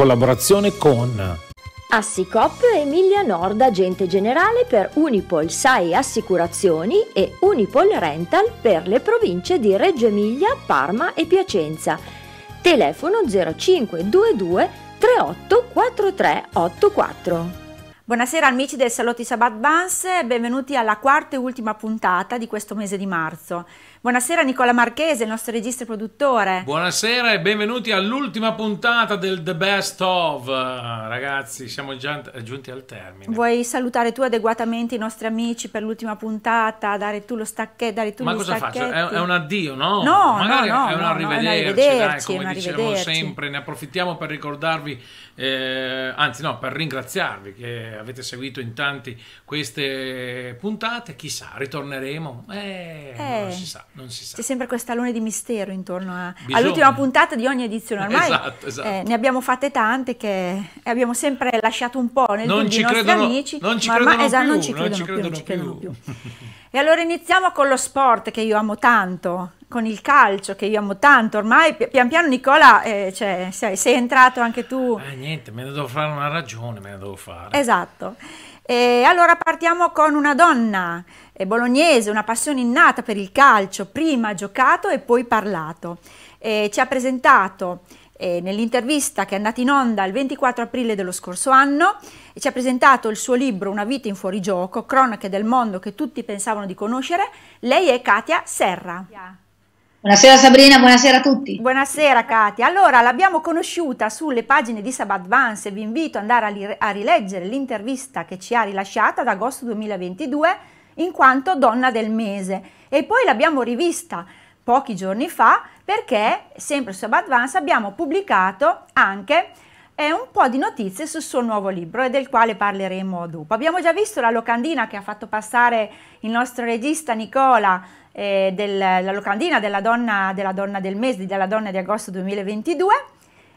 collaborazione con Assicop Emilia Nord Agente Generale per Unipol SAI Assicurazioni e Unipol Rental per le province di Reggio Emilia, Parma e Piacenza. Telefono 0522 384384. Buonasera amici del Salotti Sabat Bans, benvenuti alla quarta e ultima puntata di questo mese di marzo. Buonasera Nicola Marchese, il nostro regista e produttore. Buonasera e benvenuti all'ultima puntata del The Best Of. Ragazzi, siamo già eh, giunti al termine. Vuoi salutare tu adeguatamente i nostri amici per l'ultima puntata, dare tu lo stacchetto, dare tu Ma cosa stacchetti. faccio? È, è, un addio, no? No, Magari no, no, è un no, arrivederci, no, dai, come una sempre. Ne approfittiamo per ricordarvi, eh, anzi no, per ringraziarvi che avete seguito in tanti queste puntate. Chissà, ritorneremo? Eh, eh. non si sa non si sa. C'è sempre questo lune di mistero intorno a, all'ultima puntata di ogni edizione. Ormai esatto, esatto. Eh, ne abbiamo fatte tante che abbiamo sempre lasciato un po' nel non ci credono, amici. Non ci credono ormai, più, esatto, non ci credono, non ci credono, più, credono Ci credono più. e allora iniziamo con lo sport che io amo tanto con il calcio che io amo tanto. Ormai pian piano Nicola eh, cioè, sei, sei, entrato anche tu. Eh, niente, me ne devo fare una ragione, me ne devo fare. Esatto. E allora partiamo con una donna è eh, bolognese, una passione innata per il calcio, prima giocato e poi parlato. E ci ha presentato eh, nell'intervista che è andata in onda il 24 aprile dello scorso anno ci ha presentato il suo libro Una vita in fuorigioco, cronache del mondo che tutti pensavano di conoscere. Lei è Katia Serra. Yeah. Buonasera Sabrina, buonasera a tutti. Buonasera Katia. Allora, l'abbiamo conosciuta sulle pagine di Sabat Vance e vi invito ad andare a, rileggere l'intervista che ci ha rilasciata ad agosto 2022 in quanto donna del mese e poi l'abbiamo rivista pochi giorni fa perché sempre su Sabat Vance abbiamo pubblicato anche eh, un po' di notizie sul suo nuovo libro e del quale parleremo dopo. Abbiamo già visto la locandina che ha fatto passare il nostro regista Nicola eh, della locandina della donna, della donna del mese, della donna di agosto 2022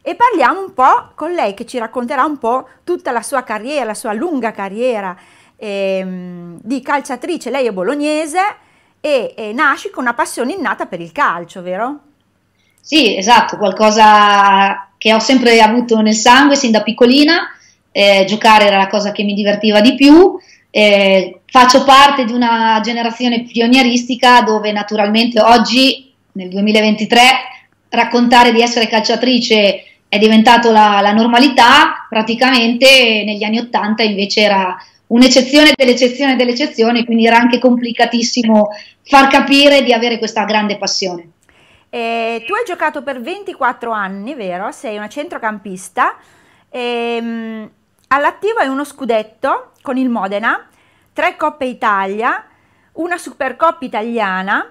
e parliamo un po' con lei che ci racconterà un po' tutta la sua carriera, la sua lunga carriera ehm, di calciatrice. Lei è bolognese e, e nasce con una passione innata per il calcio, vero? Sì, esatto, qualcosa che ho sempre avuto nel sangue sin da piccolina, eh, giocare era la cosa che mi divertiva di più eh, faccio parte di una generazione pionieristica dove naturalmente oggi, nel 2023, raccontare di essere calciatrice è diventato la, la normalità, praticamente negli anni 80 invece era un'eccezione dell'eccezione dell'eccezione, quindi era anche complicatissimo far capire di avere questa grande passione. Eh, tu hai giocato per 24 anni, vero? Sei una centrocampista. Ehm, All'attivo è uno scudetto con il Modena, tre Coppe Italia, una Supercoppa italiana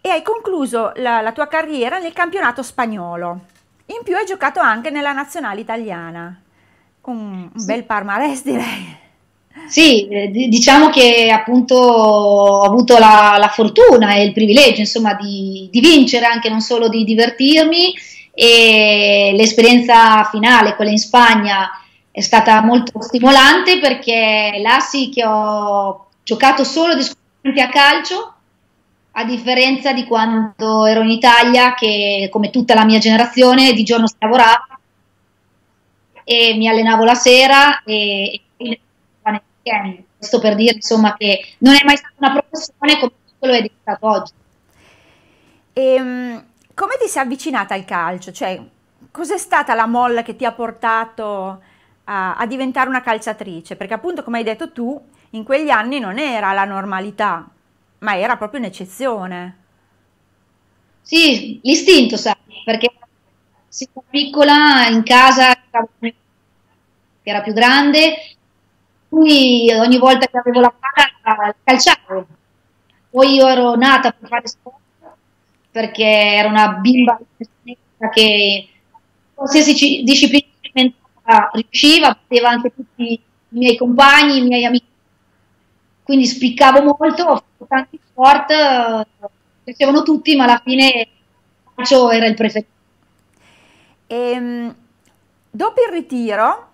e hai concluso la, la, tua carriera nel campionato spagnolo. In più hai giocato anche nella nazionale italiana. Un, un bel palmarès direi. Sì, eh, diciamo che appunto ho avuto la, la fortuna e il privilegio insomma di, di, vincere anche non solo di divertirmi e l'esperienza finale, quella in Spagna, è stata molto stimolante perché là sì che ho giocato solo discutamente a calcio, a differenza di quando ero in Italia, che come tutta la mia generazione di giorno si lavorava e mi allenavo la sera e, e poi Questo per dire insomma che non è mai stata una professione come quello è diventato oggi. E, ehm, come ti sei avvicinata al calcio? Cioè, cos'è stata la molla che ti ha portato a, a diventare una calciatrice, perché appunto come hai detto tu, in quegli anni non era la normalità, ma era proprio un'eccezione. Sì, l'istinto, sai, perché si era piccola in casa era più grande, quindi ogni volta che avevo la palla calciavo. Poi io ero nata per fare sport perché ero una bimba che qualsiasi disciplina riusciva, batteva anche tutti i miei compagni, i miei amici. Quindi spiccavo molto, ho fatto tanti sport, eh, piacevano tutti, ma alla fine il calcio era il preferito. Ehm, dopo il ritiro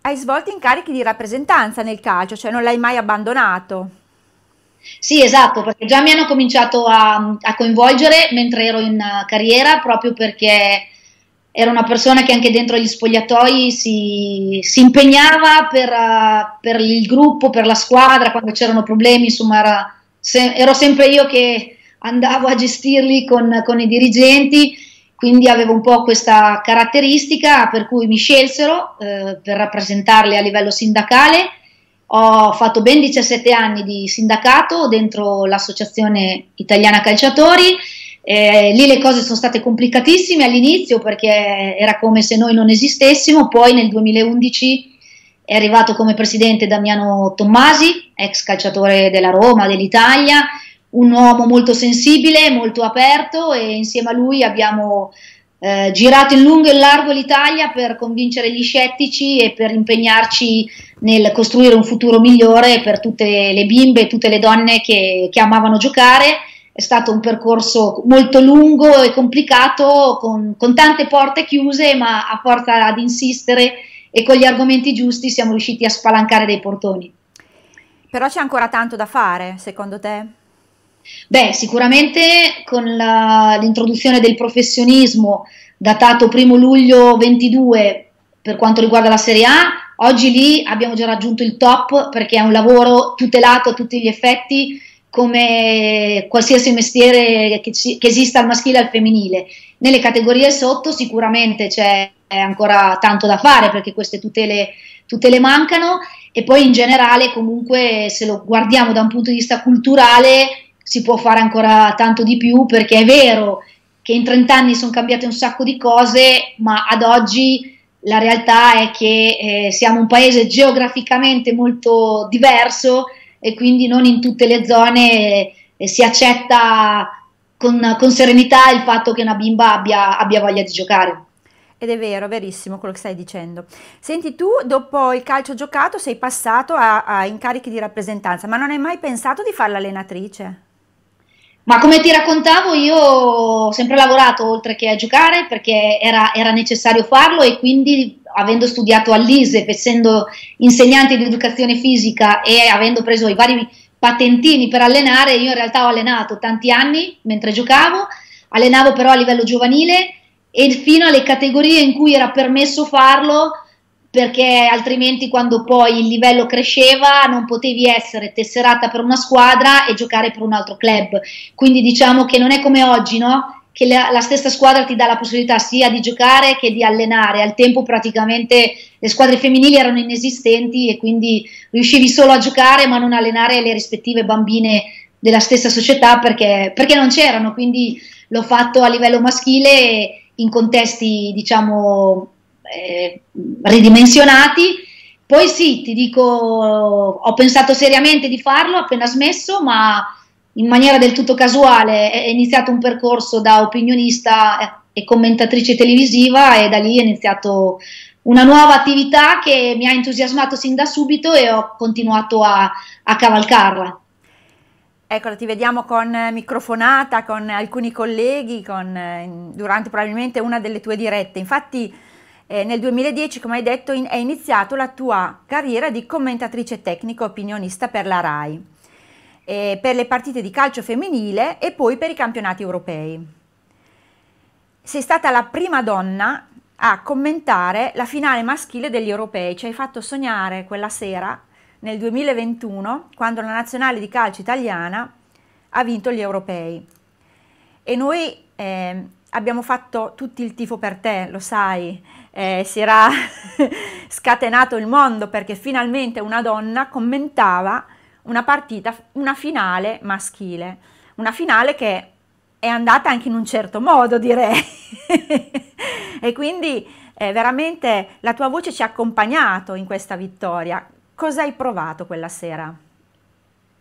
hai svolto incarichi di rappresentanza nel calcio, cioè non l'hai mai abbandonato. Sì, esatto, perché già mi hanno cominciato a, a coinvolgere mentre ero in eh, carriera proprio perché era una persona che anche dentro gli spogliatoi si, si impegnava per, uh, per, il gruppo, per la squadra, quando c'erano problemi, insomma era, se, ero sempre io che andavo a gestirli con, con i dirigenti, quindi avevo un po' questa caratteristica per cui mi scelsero eh, per rappresentarli a livello sindacale. Ho fatto ben 17 anni di sindacato dentro l'Associazione Italiana Calciatori eh, lì le cose sono state complicatissime all'inizio perché era come se noi non esistessimo, poi nel 2011 è arrivato come presidente Damiano Tommasi, ex calciatore della Roma, dell'Italia, un uomo molto sensibile, molto aperto e insieme a lui abbiamo eh, girato in lungo e in largo l'Italia per convincere gli scettici e per impegnarci nel costruire un futuro migliore per tutte le bimbe e tutte le donne che, che amavano giocare è stato un percorso molto lungo e complicato, con, con tante porte chiuse, ma a forza ad insistere e con gli argomenti giusti siamo riusciti a spalancare dei portoni. Però c'è ancora tanto da fare, secondo te? Beh, sicuramente con l'introduzione del professionismo datato 1 luglio 22 per quanto riguarda la Serie A, oggi lì abbiamo già raggiunto il top perché è un lavoro tutelato a tutti gli effetti come qualsiasi mestiere che, ci, che esista al maschile e al femminile. Nelle categorie sotto sicuramente c'è ancora tanto da fare perché queste tutele, tutele mancano e poi in generale comunque se lo guardiamo da un punto di vista culturale si può fare ancora tanto di più perché è vero che in 30 anni sono cambiate un sacco di cose ma ad oggi la realtà è che eh, siamo un paese geograficamente molto diverso e quindi non in tutte le zone eh, si accetta con, con serenità il fatto che una bimba abbia, abbia voglia di giocare. Ed è vero, verissimo quello che stai dicendo. Senti, tu dopo il calcio giocato sei passato a, a incarichi di rappresentanza, ma non hai mai pensato di fare l'allenatrice? Ma come ti raccontavo, io ho sempre lavorato oltre che a giocare perché era, era necessario farlo e quindi avendo studiato all'ISEP, essendo insegnante di educazione fisica e avendo preso i vari patentini per allenare, io in realtà ho allenato tanti anni mentre giocavo, allenavo però a livello giovanile e fino alle categorie in cui era permesso farlo perché altrimenti quando poi il livello cresceva non potevi essere tesserata per una squadra e giocare per un altro club. Quindi diciamo che non è come oggi, no? che la, la, stessa squadra ti dà la possibilità sia di giocare che di allenare. Al tempo praticamente le squadre femminili erano inesistenti e quindi riuscivi solo a giocare ma non allenare le rispettive bambine della stessa società perché, perché non c'erano. Quindi l'ho fatto a livello maschile in contesti diciamo eh, ridimensionati. Poi sì, ti dico, ho pensato seriamente di farlo appena smesso, ma in maniera del tutto casuale è iniziato un percorso da opinionista eh, e commentatrice televisiva e da lì è iniziato una nuova attività che mi ha entusiasmato sin da subito e ho continuato a, a cavalcarla. Eccola, ti vediamo con eh, microfonata, con alcuni colleghi, con, eh, durante probabilmente una delle tue dirette. Infatti eh, nel 2010, come hai detto, in, è iniziata la tua carriera di commentatrice tecnico-opinionista per la RAI eh, per le partite di calcio femminile e poi per i campionati europei. Sei stata la prima donna a commentare la finale maschile degli europei, ci hai fatto sognare quella sera nel 2021 quando la nazionale di calcio italiana ha vinto gli europei. E noi eh, abbiamo fatto tutti il tifo per te, lo sai, eh, si era scatenato il mondo perché finalmente una donna commentava una partita, una finale maschile, una finale che è andata anche in un certo modo, direi. e quindi eh, veramente la tua voce ci ha accompagnato in questa vittoria. Cosa hai provato quella sera?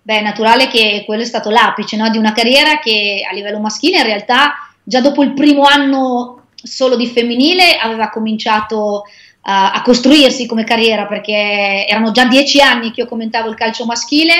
Beh, è naturale che quello è stato l'apice no? di una carriera che a livello maschile in realtà già dopo il primo anno solo di femminile aveva cominciato a costruirsi come carriera perché erano già dieci anni che io commentavo il calcio maschile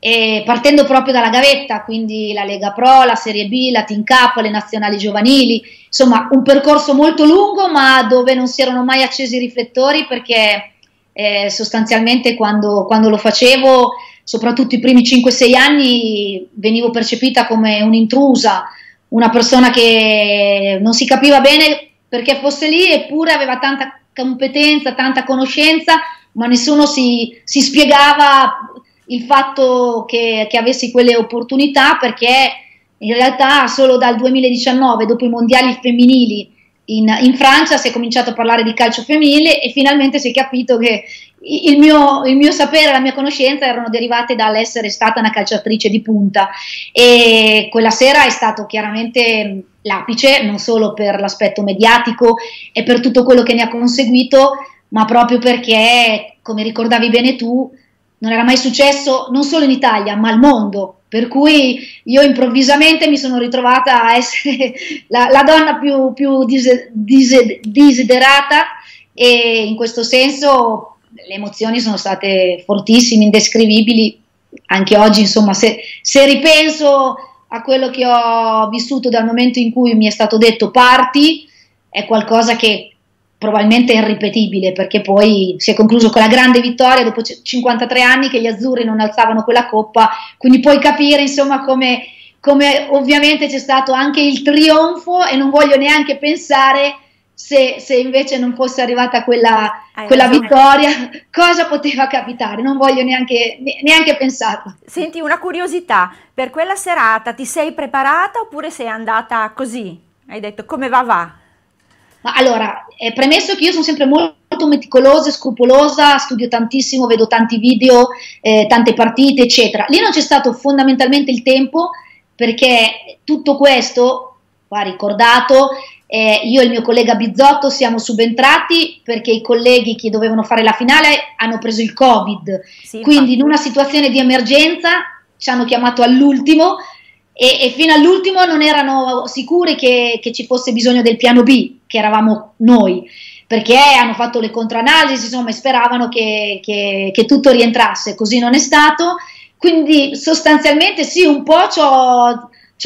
e partendo proprio dalla gavetta, quindi la Lega Pro, la Serie B, la Team Cup, le nazionali giovanili, insomma un percorso molto lungo ma dove non si erano mai accesi i riflettori perché eh, sostanzialmente quando, quando, lo facevo, soprattutto i primi 5-6 anni, venivo percepita come un'intrusa, una persona che non si capiva bene perché fosse lì eppure aveva tanta competenza, tanta conoscenza, ma nessuno si, si spiegava il fatto che, che, avessi quelle opportunità perché in realtà solo dal 2019, dopo i mondiali femminili in, in Francia, si è cominciato a parlare di calcio femminile e finalmente si è capito che il mio, il mio, sapere, la mia conoscenza erano derivate dall'essere stata una calciatrice di punta e quella sera è stato chiaramente l'apice, non solo per l'aspetto mediatico e per tutto quello che ne ha conseguito, ma proprio perché, come ricordavi bene tu, non era mai successo non solo in Italia, ma al mondo. Per cui io improvvisamente mi sono ritrovata a essere la, la donna più, più dise, dise, desiderata e in questo senso le emozioni sono state fortissime, indescrivibili. Anche oggi, insomma, se, se ripenso a quello che ho vissuto dal momento in cui mi è stato detto parti, è qualcosa che probabilmente è irripetibile perché poi si è concluso con la grande vittoria dopo 53 anni che gli azzurri non alzavano quella coppa, quindi puoi capire insomma come, come ovviamente c'è stato anche il trionfo e non voglio neanche pensare se, se, invece non fosse arrivata quella, quella vittoria, cosa poteva capitare? Non voglio neanche, neanche pensarlo. Senti, una curiosità, per quella serata ti sei preparata oppure sei andata così? Hai detto come va va? Allora, è premesso che io sono sempre molto meticolosa e scrupolosa, studio tantissimo, vedo tanti video, eh, tante partite, eccetera. Lì non c'è stato fondamentalmente il tempo perché tutto questo va ricordato, eh, io e il mio collega Bizzotto siamo subentrati perché i colleghi che dovevano fare la finale hanno preso il Covid. Sì, Quindi, in una situazione di emergenza, ci hanno chiamato all'ultimo e, e, fino all'ultimo non erano sicuri che, che, ci fosse bisogno del piano B, che eravamo noi, perché hanno fatto le controanalisi, insomma, e speravano che, che, che, tutto rientrasse, così non è stato. Quindi sostanzialmente sì, un po' ci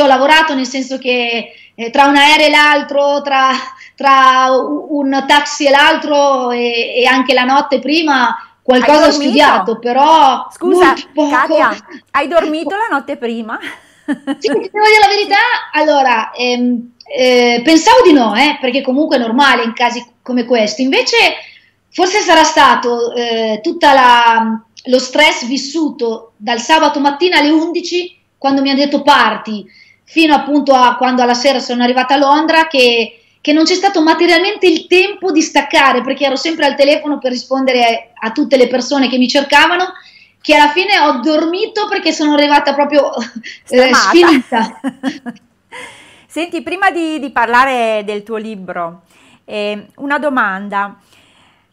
ho lavorato, nel senso che eh, tra un aereo e l'altro, tra, tra un taxi e l'altro e, e anche la notte prima qualcosa ho studiato, però Scusa, Katia, hai dormito la notte prima? sì, ti devo dire la verità, allora, ehm, eh, pensavo di no, eh, perché comunque è normale in casi come questo, invece forse sarà stato eh, tutto lo stress vissuto dal sabato mattina alle 11 quando mi ha detto parti, fino appunto a quando alla sera sono arrivata a Londra che, che non c'è stato materialmente il tempo di staccare perché ero sempre al telefono per rispondere a tutte le persone che mi cercavano che alla fine ho dormito perché sono arrivata proprio eh, sfinita. Senti, prima di, di, parlare del tuo libro, eh, una domanda.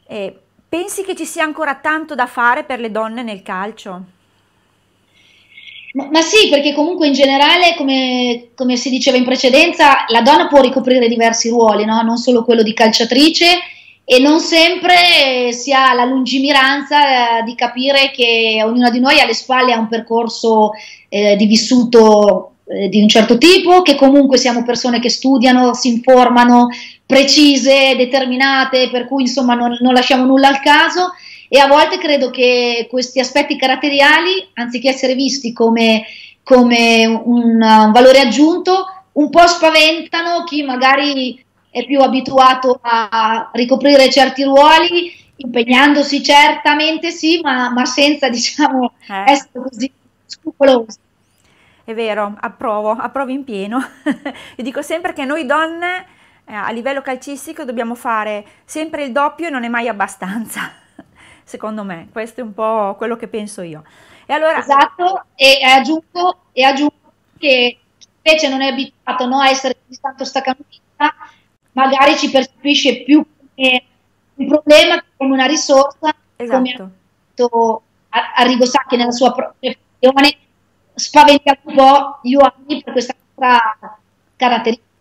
Eh, pensi che ci sia ancora tanto da fare per le donne nel calcio? Ma, ma, sì, perché comunque in generale, come, come, si diceva in precedenza, la donna può ricoprire diversi ruoli, no? non solo quello di calciatrice e non sempre si ha la lungimiranza eh, di capire che ognuna di noi alle spalle ha un percorso eh, di vissuto eh, di un certo tipo, che comunque siamo persone che studiano, si informano, precise, determinate, per cui insomma non, non lasciamo nulla al caso e a volte credo che questi aspetti caratteriali, anziché essere visti come, come un, un valore aggiunto, un po' spaventano chi magari è più abituato a ricoprire certi ruoli, impegnandosi certamente sì, ma, ma senza diciamo eh. essere così scrupolosi. È vero, approvo, approvo in pieno. Io dico sempre che noi donne eh, a livello calcistico dobbiamo fare sempre il doppio e non è mai abbastanza secondo me. Questo è un po' quello che penso io. E allora... Esatto, e aggiungo, e aggiungo che invece non è abituato no, a essere così tanto staccanovista, magari ci percepisce più come un problema come una risorsa, esatto. come ha detto Arrigo Sacchi nella sua professione, spaventa un po' gli uomini per questa caratteristica.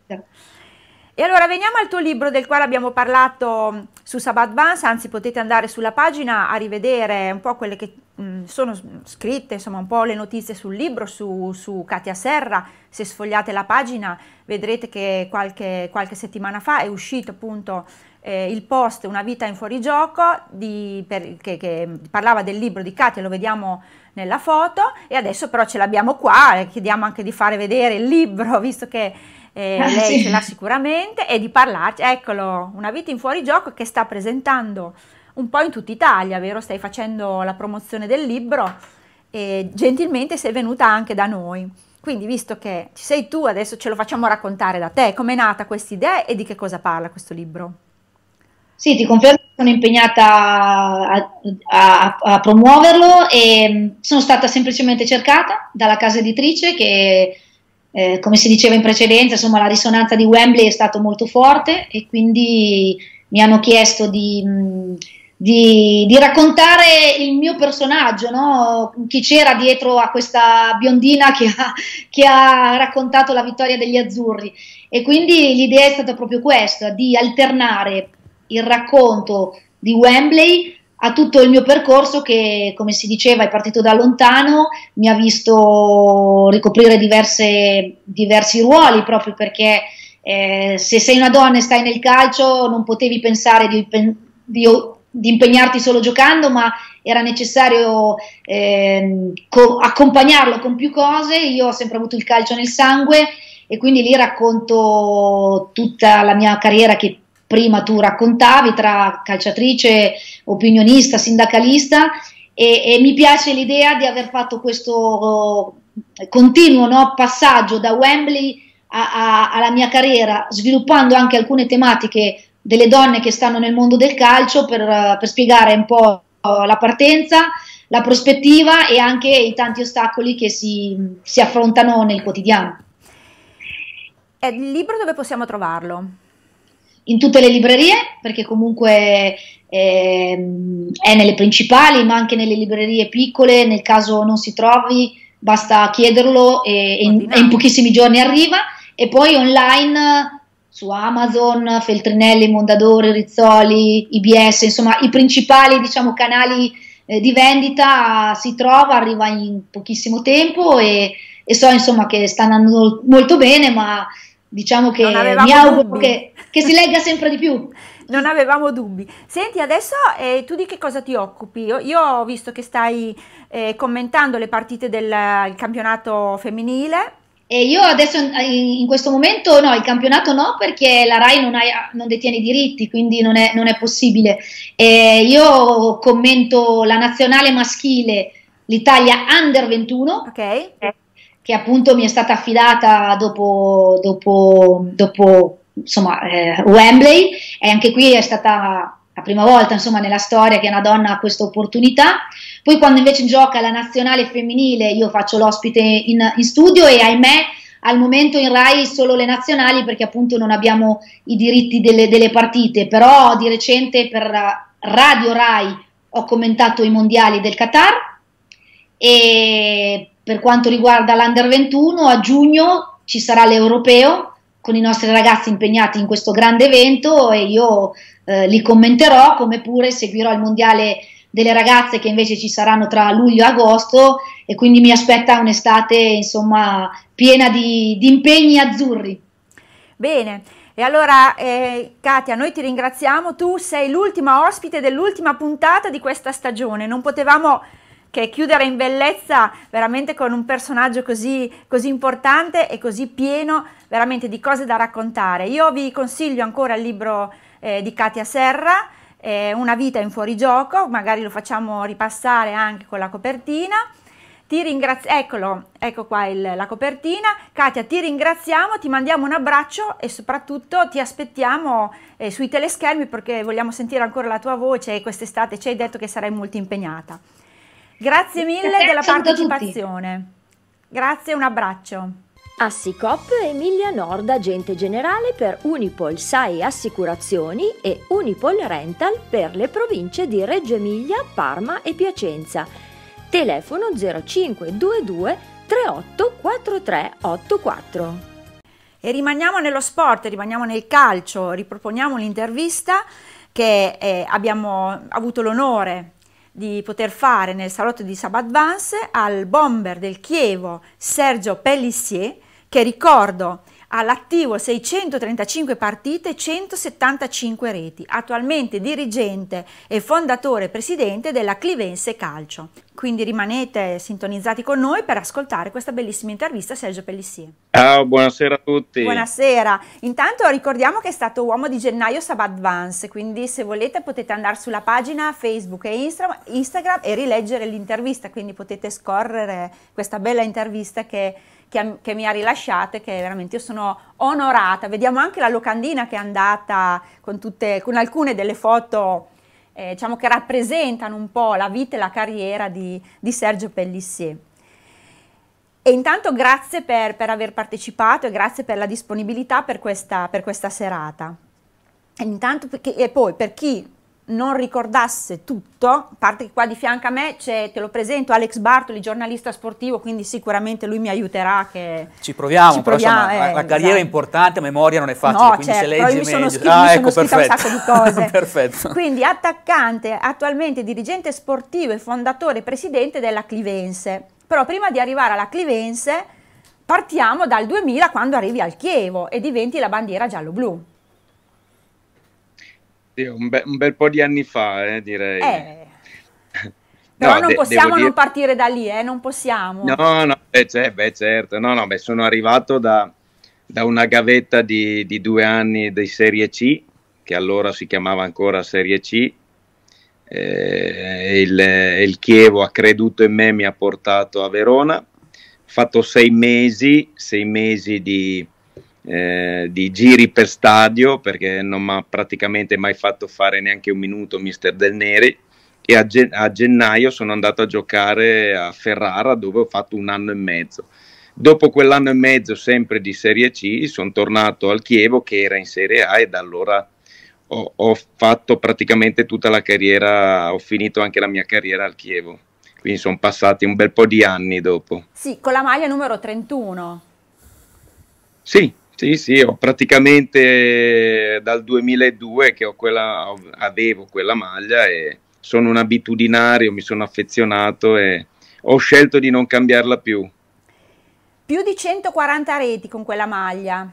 E allora veniamo al tuo libro del quale abbiamo parlato mm, su Sabat Vance, anzi potete andare sulla pagina a rivedere un po' quelle che mh, mm, sono scritte, insomma un po' le notizie sul libro, su, su Katia Serra, se sfogliate la pagina vedrete che qualche, qualche settimana fa è uscito appunto eh, il post Una vita in fuorigioco di, per, che, che, parlava del libro di Katia, lo vediamo nella foto e adesso però ce l'abbiamo qua, eh, chiediamo anche di fare vedere il libro visto che eh, ah, lei sì. ce l'ha sicuramente, e di parlarci. Eccolo, una vita in fuorigioco che sta presentando un po' in tutta Italia, vero? Stai facendo la promozione del libro e gentilmente sei venuta anche da noi. Quindi, visto che ci sei tu, adesso ce lo facciamo raccontare da te. Com'è nata questa idea e di che cosa parla questo libro? Sì, ti confermo che sono impegnata a, a, a, promuoverlo e mm, sono stata semplicemente cercata dalla casa editrice che eh, come si diceva in precedenza, insomma, la risonanza di Wembley è stata molto forte e quindi mi hanno chiesto di, di, di raccontare il mio personaggio, no? chi c'era dietro a questa biondina che ha, che ha, raccontato la vittoria degli azzurri. E quindi l'idea è stata proprio questa, di alternare il racconto di Wembley a tutto il mio percorso che, come si diceva, è partito da lontano, mi ha visto ricoprire diverse, diversi ruoli proprio perché eh, se sei una donna e stai nel calcio non potevi pensare di, di, di impegnarti solo giocando, ma era necessario eh, accompagnarlo con più cose. Io ho sempre avuto il calcio nel sangue e quindi lì racconto tutta la mia carriera che prima tu raccontavi tra calciatrice, opinionista, sindacalista e, e mi piace l'idea di aver fatto questo eh, continuo no, passaggio da Wembley a, a, alla mia carriera, sviluppando anche alcune tematiche delle donne che stanno nel mondo del calcio per, eh, per spiegare un po' la partenza, la prospettiva e anche i tanti ostacoli che si, si affrontano nel quotidiano. È eh, il libro dove possiamo trovarlo? in tutte le librerie, perché comunque ehm, è nelle principali, ma anche nelle librerie piccole, nel caso non si trovi, basta chiederlo e, e, in, e in, pochissimi giorni arriva. E poi online su Amazon, Feltrinelli, Mondadori, Rizzoli, IBS, insomma i principali diciamo, canali eh, di vendita si trova, arriva in pochissimo tempo e, e so insomma, che sta andando molto bene, ma diciamo che mi auguro che, che si legga sempre di più. Non avevamo dubbi. Senti, adesso eh, tu di che cosa ti occupi? Io, io ho visto che stai eh, commentando le partite del campionato femminile. E io adesso in, questo momento no, il campionato no perché la RAI non, ha, non detiene i diritti, quindi non è, non è possibile. E io commento la nazionale maschile, l'Italia under 21, okay che appunto mi è stata affidata dopo, dopo, dopo insomma, eh, Wembley e anche qui è stata la prima volta insomma, nella storia che una donna ha questa opportunità. Poi quando invece gioca la nazionale femminile io faccio l'ospite in, in studio e ahimè al momento in Rai solo le nazionali perché appunto non abbiamo i diritti delle, delle partite, però di recente per Radio Rai ho commentato i mondiali del Qatar e per quanto riguarda l'Under 21, a giugno ci sarà l'Europeo con i nostri ragazzi impegnati in questo grande evento e io eh, li commenterò, come pure seguirò il Mondiale delle ragazze che invece ci saranno tra luglio e agosto e quindi mi aspetta un'estate insomma piena di, di impegni azzurri. Bene. E allora eh, Katia, noi ti ringraziamo, tu sei l'ultima ospite dell'ultima puntata di questa stagione, non potevamo che chiudere in bellezza veramente con un personaggio così, così importante e così pieno veramente di cose da raccontare. Io vi consiglio ancora il libro eh, di Katia Serra, eh, Una vita in fuorigioco, magari lo facciamo ripassare anche con la copertina. Ti ringrazio, eccolo, ecco qua il, la copertina. Katia, ti ringraziamo, ti mandiamo un abbraccio e soprattutto ti aspettiamo eh, sui teleschermi perché vogliamo sentire ancora la tua voce e quest'estate ci hai detto che sarai molto impegnata. Grazie mille della partecipazione. Grazie, un abbraccio. Assicop Emilia Nord agente generale per Unipol SAI Assicurazioni e Unipol Rental per le province di Reggio Emilia, Parma e Piacenza. Telefono 0522 384384. E rimaniamo nello sport, rimaniamo nel calcio, riproponiamo l'intervista che eh, abbiamo avuto l'onore di poter fare nel salotto di Sabat-Vance al bomber del Chievo Sergio Pellissier, che ricordo all'attivo 635 partite, 175 reti, attualmente dirigente e fondatore presidente della Clivense Calcio. Quindi rimanete sintonizzati con noi per ascoltare questa bellissima intervista a Sergio Pellissier. Ciao, buonasera a tutti. Buonasera. Intanto ricordiamo che è stato uomo di gennaio Sabat Vance, quindi se volete potete andare sulla pagina Facebook e Instagram e rileggere l'intervista, quindi potete scorrere questa bella intervista che che, che, mi ha rilasciato e che veramente io sono onorata. Vediamo anche la locandina che è andata con, tutte, con alcune delle foto eh, diciamo che rappresentano un po' la vita e la carriera di, di Sergio Pellissier. E intanto grazie per, per, aver partecipato e grazie per la disponibilità per questa, per questa serata. E, intanto, e poi per chi non ricordasse tutto, a parte che qua di fianco a me c'è, te lo presento, Alex Bartoli, giornalista sportivo, quindi sicuramente lui mi aiuterà. Che ci proviamo, ci proviamo però, insomma, eh, la carriera esatto. è importante, memoria non è facile, no, quindi certo, se leggi mi sono, meglio. ah, mi ecco, sono perfetto. un sacco di cose. perfetto. Quindi attaccante, attualmente dirigente sportivo e fondatore e presidente della Clivense. Però prima di arrivare alla Clivense partiamo dal 2000 quando arrivi al Chievo e diventi la bandiera giallo-blu. Sì, un, be- un, bel po' di anni fa, eh, direi. Eh. Però no, non de- possiamo non partire da lì, eh, non possiamo. No, no, beh, cioè, beh certo, no, no, beh, sono arrivato da, da una gavetta di, di, due anni di Serie C, che allora si chiamava ancora Serie C, eh, il, eh, il Chievo ha creduto in me, mi ha portato a Verona, ho fatto sei mesi, sei mesi di eh, di giri per stadio perché non mi ha praticamente mai fatto fare neanche un minuto mister Del Neri e a, gen- a, gennaio sono andato a giocare a Ferrara dove ho fatto un anno e mezzo. Dopo quell'anno e mezzo sempre di Serie C sono tornato al Chievo che era in Serie A e da allora ho, ho fatto praticamente tutta la carriera, ho finito anche la mia carriera al Chievo. Quindi sono passati un bel po' di anni dopo. Sì, con la maglia numero 31. Sì, sì, sì, ho praticamente eh, dal 2002 che quella, avevo quella maglia e sono un abitudinario, mi sono affezionato e ho scelto di non cambiarla più. Più di 140 reti con quella maglia.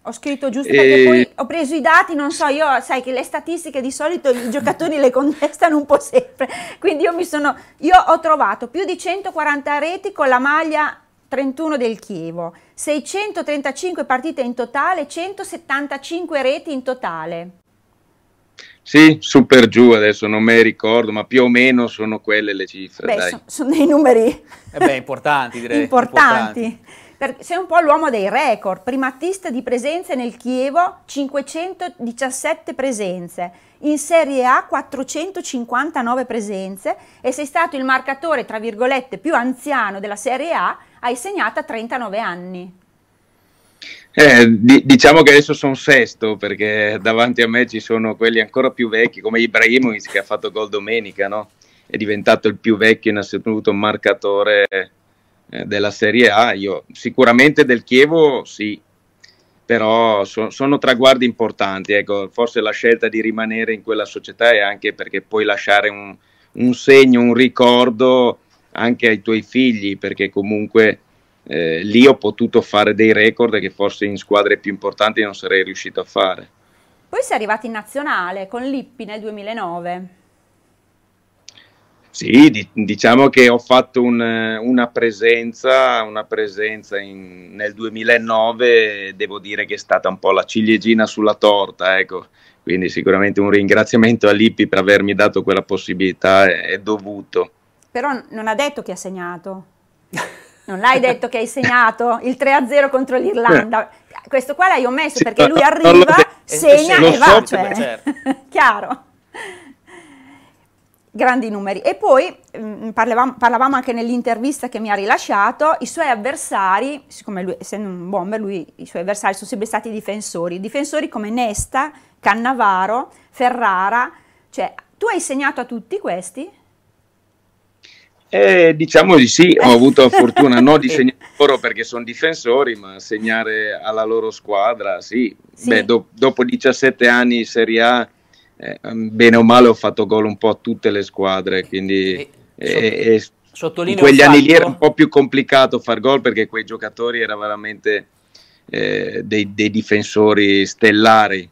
Ho scritto giusto perché e... poi ho preso i dati, non so, io sai che le statistiche di solito i giocatori le contestano un po' sempre, quindi io mi sono, io ho trovato più di 140 reti con la maglia 31 del Chievo, 635 partite in totale, 175 reti in totale. Sì, su per giù adesso non me ne ricordo, ma più o meno sono quelle le cifre. Beh, sono, sono dei numeri eh beh, importanti, direi. importanti. importanti per, sei un po' l'uomo dei record, primatista di presenze nel Chievo, 517 presenze, in Serie A 459 presenze e sei stato il marcatore, tra virgolette, più anziano della Serie A, hai segnato a 39 anni. Eh, di, diciamo che adesso sono sesto perché davanti a me ci sono quelli ancora più vecchi come Ibrahimovic che ha fatto gol domenica, no? è diventato il più vecchio in assoluto marcatore eh, della Serie A. Io, sicuramente del Chievo sì, però so, sono traguardi importanti. Ecco, forse la scelta di rimanere in quella società è anche perché puoi lasciare un, un segno, un ricordo anche ai tuoi figli, perché comunque eh, lì ho potuto fare dei record che forse in squadre più importanti non sarei riuscito a fare. Poi sei arrivato in nazionale con Lippi nel 2009. Sì, di, diciamo che ho fatto un, eh, una presenza, una presenza in, nel 2009, devo dire che è stata un po' la ciliegina sulla torta, ecco. Quindi sicuramente un ringraziamento a Lippi per avermi dato quella possibilità è, è dovuto. Però non ha detto che ha segnato. Non l'hai detto che hai segnato il 3-0 contro l'Irlanda. Questo qua l'hai omesso sì, perché lui arriva, eh, eh, segna e so, va, cioè. Certo. Chiaro grandi numeri. E poi mh, mm, mm, parlavamo, parlavamo, anche nell'intervista che mi ha rilasciato, i suoi avversari, siccome lui, essendo un bomber, lui, i suoi avversari sono sempre stati difensori, difensori come Nesta, Cannavaro, Ferrara, cioè tu hai segnato a tutti questi? Eh, diciamo di sì, ho avuto la fortuna no di segnare loro perché sono difensori, ma segnare alla loro squadra, sì. sì. Beh, do, dopo 17 anni in Serie A eh, mm, bene o male ho fatto gol un po' a tutte le squadre, quindi... E, eh, e, e, in quegli anni lì era un po' più complicato far gol perché quei giocatori erano veramente eh, dei, dei, difensori stellari.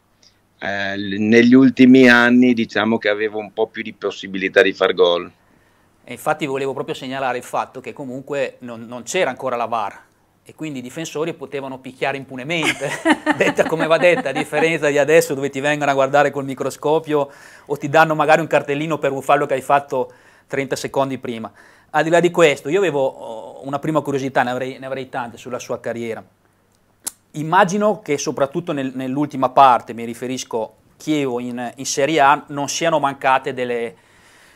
Eh, negli ultimi anni diciamo che avevo un po' più di possibilità di far gol. E infatti volevo proprio segnalare il fatto che comunque non, non c'era ancora la VAR, e quindi i difensori potevano picchiare impunemente, detta come va detta, a differenza di adesso dove ti vengono a guardare col microscopio o ti danno magari un cartellino per un fallo che hai fatto 30 secondi prima. Al di là di questo, io avevo oh, una prima curiosità, ne avrei, ne avrei tante sulla sua carriera. Immagino che soprattutto nel, nell'ultima parte, mi riferisco a Chievo in, in Serie A, non siano mancate delle,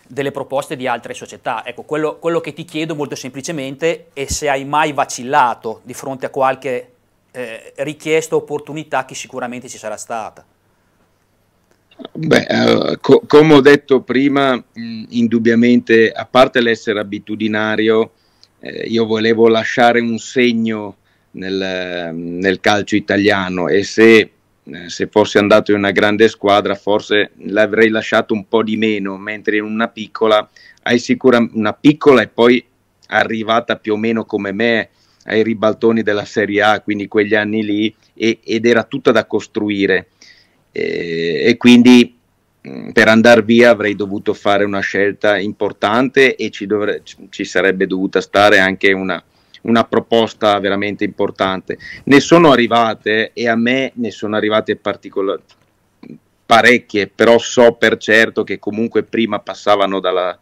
delle proposte di altre società. Ecco, quello, quello, che ti chiedo molto semplicemente è se hai mai vacillato di fronte a qualche eh, richiesta o opportunità che sicuramente ci sarà stata. Beh, eh, co- come ho detto prima, mh, mm, indubbiamente, a parte l'essere abitudinario, eh, io volevo lasciare un segno nel, mm, nel calcio italiano e se eh, se fossi andato in una grande squadra forse l'avrei lasciato un po' di meno, mentre in una piccola hai sicuramente una piccola e poi arrivata più o meno come me ai ribaltoni della Serie A, quindi quegli anni lì, e, ed era tutta da costruire. E, e quindi mm, per andare via avrei dovuto fare una scelta importante e ci, dovre- ci sarebbe dovuta stare anche una, una proposta veramente importante. Ne sono arrivate e a me ne sono arrivate particol- parecchie, però so per certo che comunque prima passavano dalla,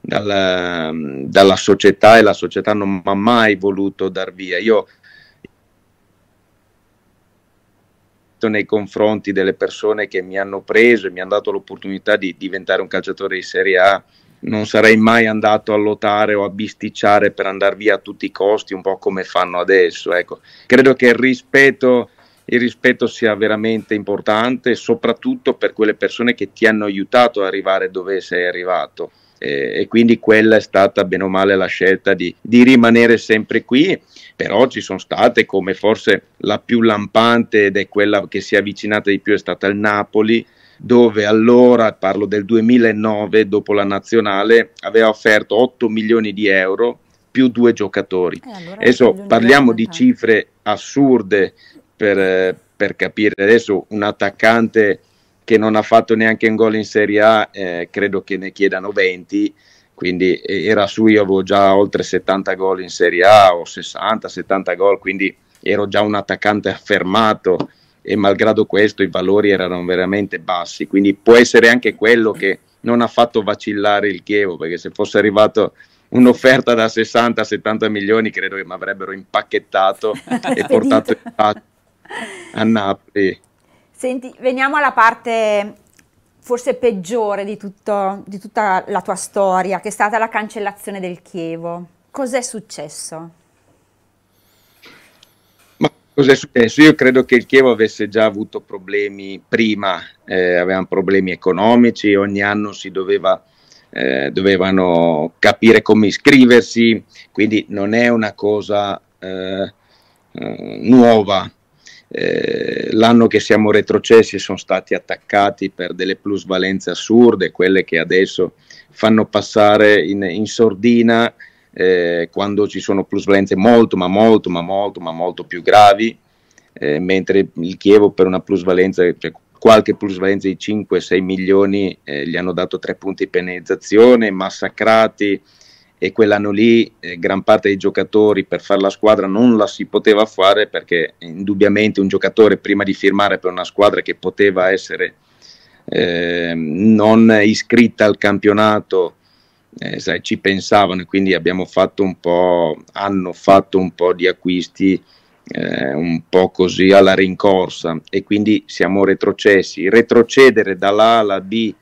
dalla, dalla società e la società non mi ha mai voluto dar via. Io nei confronti delle persone che mi hanno preso e mi hanno dato l'opportunità di diventare un calciatore di Serie A non sarei mai andato a lottare o a bisticciare per andare via a tutti i costi, un po' come fanno adesso. Ecco. Credo che il rispetto, il rispetto, sia veramente importante, soprattutto per quelle persone che ti hanno aiutato ad arrivare dove sei arrivato. E, e quindi quella è stata bene o male la scelta di, di rimanere sempre qui, però ci sono state come forse la più lampante ed è quella che si è avvicinata di più è stata il Napoli, dove allora, parlo del 2009, dopo la nazionale, aveva offerto 8 milioni di euro più due giocatori. Eh, allora adesso parliamo di cifre assurde per, per, capire adesso un attaccante che non ha fatto neanche un gol in Serie A, eh, credo che ne chiedano 20 quindi eh, era su, io avevo già oltre 70 gol in Serie A o 60-70 gol, quindi ero già un attaccante affermato e malgrado questo i valori erano veramente bassi, quindi può essere anche quello che non ha fatto vacillare il Chievo, perché se fosse arrivato un'offerta da 60-70 milioni credo che mi avrebbero impacchettato e portato a Napoli. Senti, veniamo alla parte forse peggiore di, tutto, di tutta la tua storia, che è stata la cancellazione del Chievo. Cos'è successo? Cos'è successo? Io credo che il Chievo avesse già avuto problemi prima, eh, avevano problemi economici, ogni anno si doveva, eh, dovevano capire come iscriversi, quindi non è una cosa eh, eh nuova. Eh, l'anno che siamo retrocessi sono stati attaccati per delle plusvalenze assurde, quelle che adesso fanno passare in, in sordina eh, quando ci sono plusvalenze molto, ma molto, ma molto, ma molto più gravi, eh, mentre il Chievo per una plusvalenza, cioè qualche plusvalenza di 5-6 milioni, eh, gli hanno dato tre punti di penalizzazione, massacrati e quell'anno lì eh, gran parte dei giocatori per fare la squadra non la si poteva fare perché indubbiamente un giocatore prima di firmare per una squadra che poteva essere ehm, non iscritta al campionato eh, sai, ci pensavano e quindi abbiamo fatto un po', hanno fatto un po' di acquisti eh, un po' così alla rincorsa e quindi siamo retrocessi. Retrocedere dall'A alla B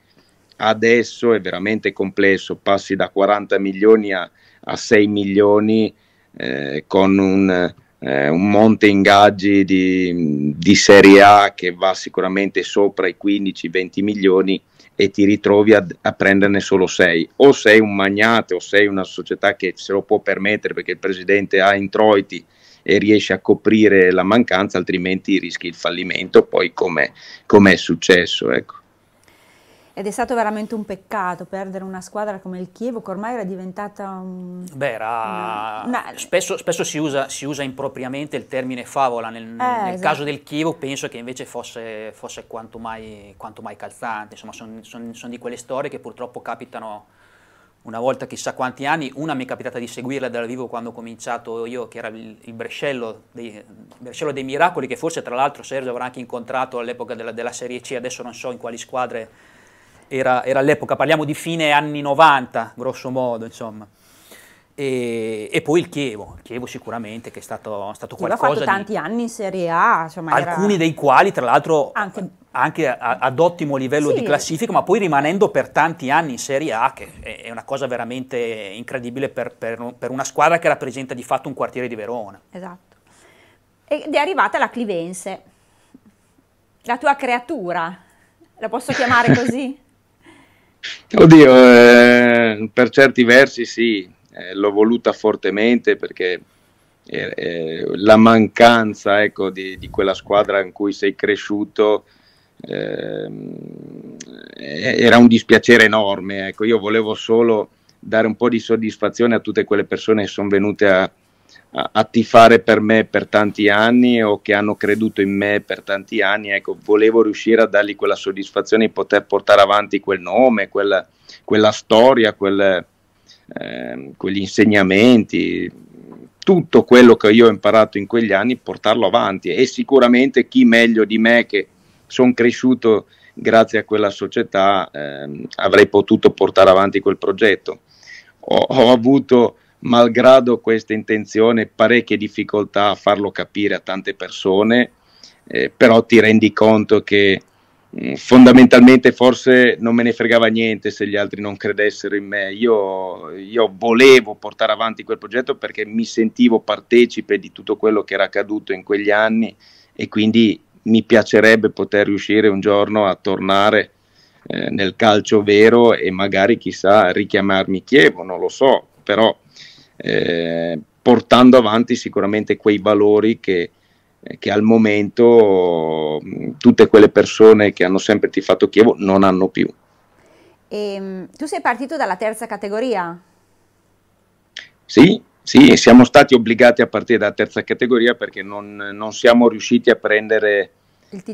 adesso è veramente complesso, passi da 40 milioni a, a 6 milioni eh, con un, eh, un, monte ingaggi di, di Serie A che va sicuramente sopra i 15-20 milioni e ti ritrovi a, a prenderne solo sei. O sei un magnate o sei una società che se lo può permettere perché il presidente ha introiti e riesce a coprire la mancanza, altrimenti rischi il fallimento, poi come è successo. Ecco. Ed è stato veramente un peccato perdere una squadra come il Chievo, che ormai era diventata un... Beh, era... Una... Mm. Spesso, spesso si, usa, si, usa, impropriamente il termine favola, nel, eh, nel esatto. caso del Chievo penso che invece fosse, fosse quanto, mai, quanto, mai, calzante, insomma sono son, son di quelle storie che purtroppo capitano una volta chissà quanti anni, una mi è capitata di seguirla dal vivo quando ho cominciato io, che era il, il Brescello, dei, il Brescello dei Miracoli, che forse tra l'altro Sergio avrà anche incontrato all'epoca della, della Serie C, adesso non so in quali squadre era, era all'epoca, parliamo di fine anni 90, grosso modo, insomma. E, e, poi il Chievo, il Chievo sicuramente che è stato, stato qualcosa ha fatto tanti di, anni in Serie A, insomma, alcuni era... dei quali tra l'altro anche, anche a, ad ottimo livello sì. di classifica, ma poi rimanendo per tanti anni in Serie A, che è, una cosa veramente incredibile per, per, per una squadra che rappresenta di fatto un quartiere di Verona. Esatto. Ed è arrivata la Clivense, la tua creatura, la posso chiamare così? Oddio, eh, per certi versi sì, eh, l'ho voluta fortemente perché eh, eh la mancanza ecco, di, di, quella squadra in cui sei cresciuto ehm, eh, era un dispiacere enorme. Ecco. Io volevo solo dare un po' di soddisfazione a tutte quelle persone che sono venute a, a tifare per me per tanti anni o che hanno creduto in me per tanti anni, ecco, volevo riuscire a dargli quella soddisfazione di poter portare avanti quel nome, quella, quella storia, quel, eh, quegli insegnamenti, tutto quello che io ho imparato in quegli anni, portarlo avanti e sicuramente chi meglio di me che sono cresciuto grazie a quella società eh, avrei potuto portare avanti quel progetto. ho, ho avuto malgrado questa intenzione, parecchie difficoltà a farlo capire a tante persone, eh, però ti rendi conto che mh, mm, fondamentalmente forse non me ne fregava niente se gli altri non credessero in me. Io, io, volevo portare avanti quel progetto perché mi sentivo partecipe di tutto quello che era accaduto in quegli anni e quindi mi piacerebbe poter riuscire un giorno a tornare eh, nel calcio vero e magari chissà richiamarmi Chievo, non lo so, però eh, portando avanti sicuramente quei valori che, eh, che al momento tutte quelle persone che hanno sempre tifato Chievo non hanno più. E, ehm, tu sei partito dalla terza categoria? Sì, sì, siamo stati obbligati a partire dalla terza categoria perché non, non siamo riusciti a prendere,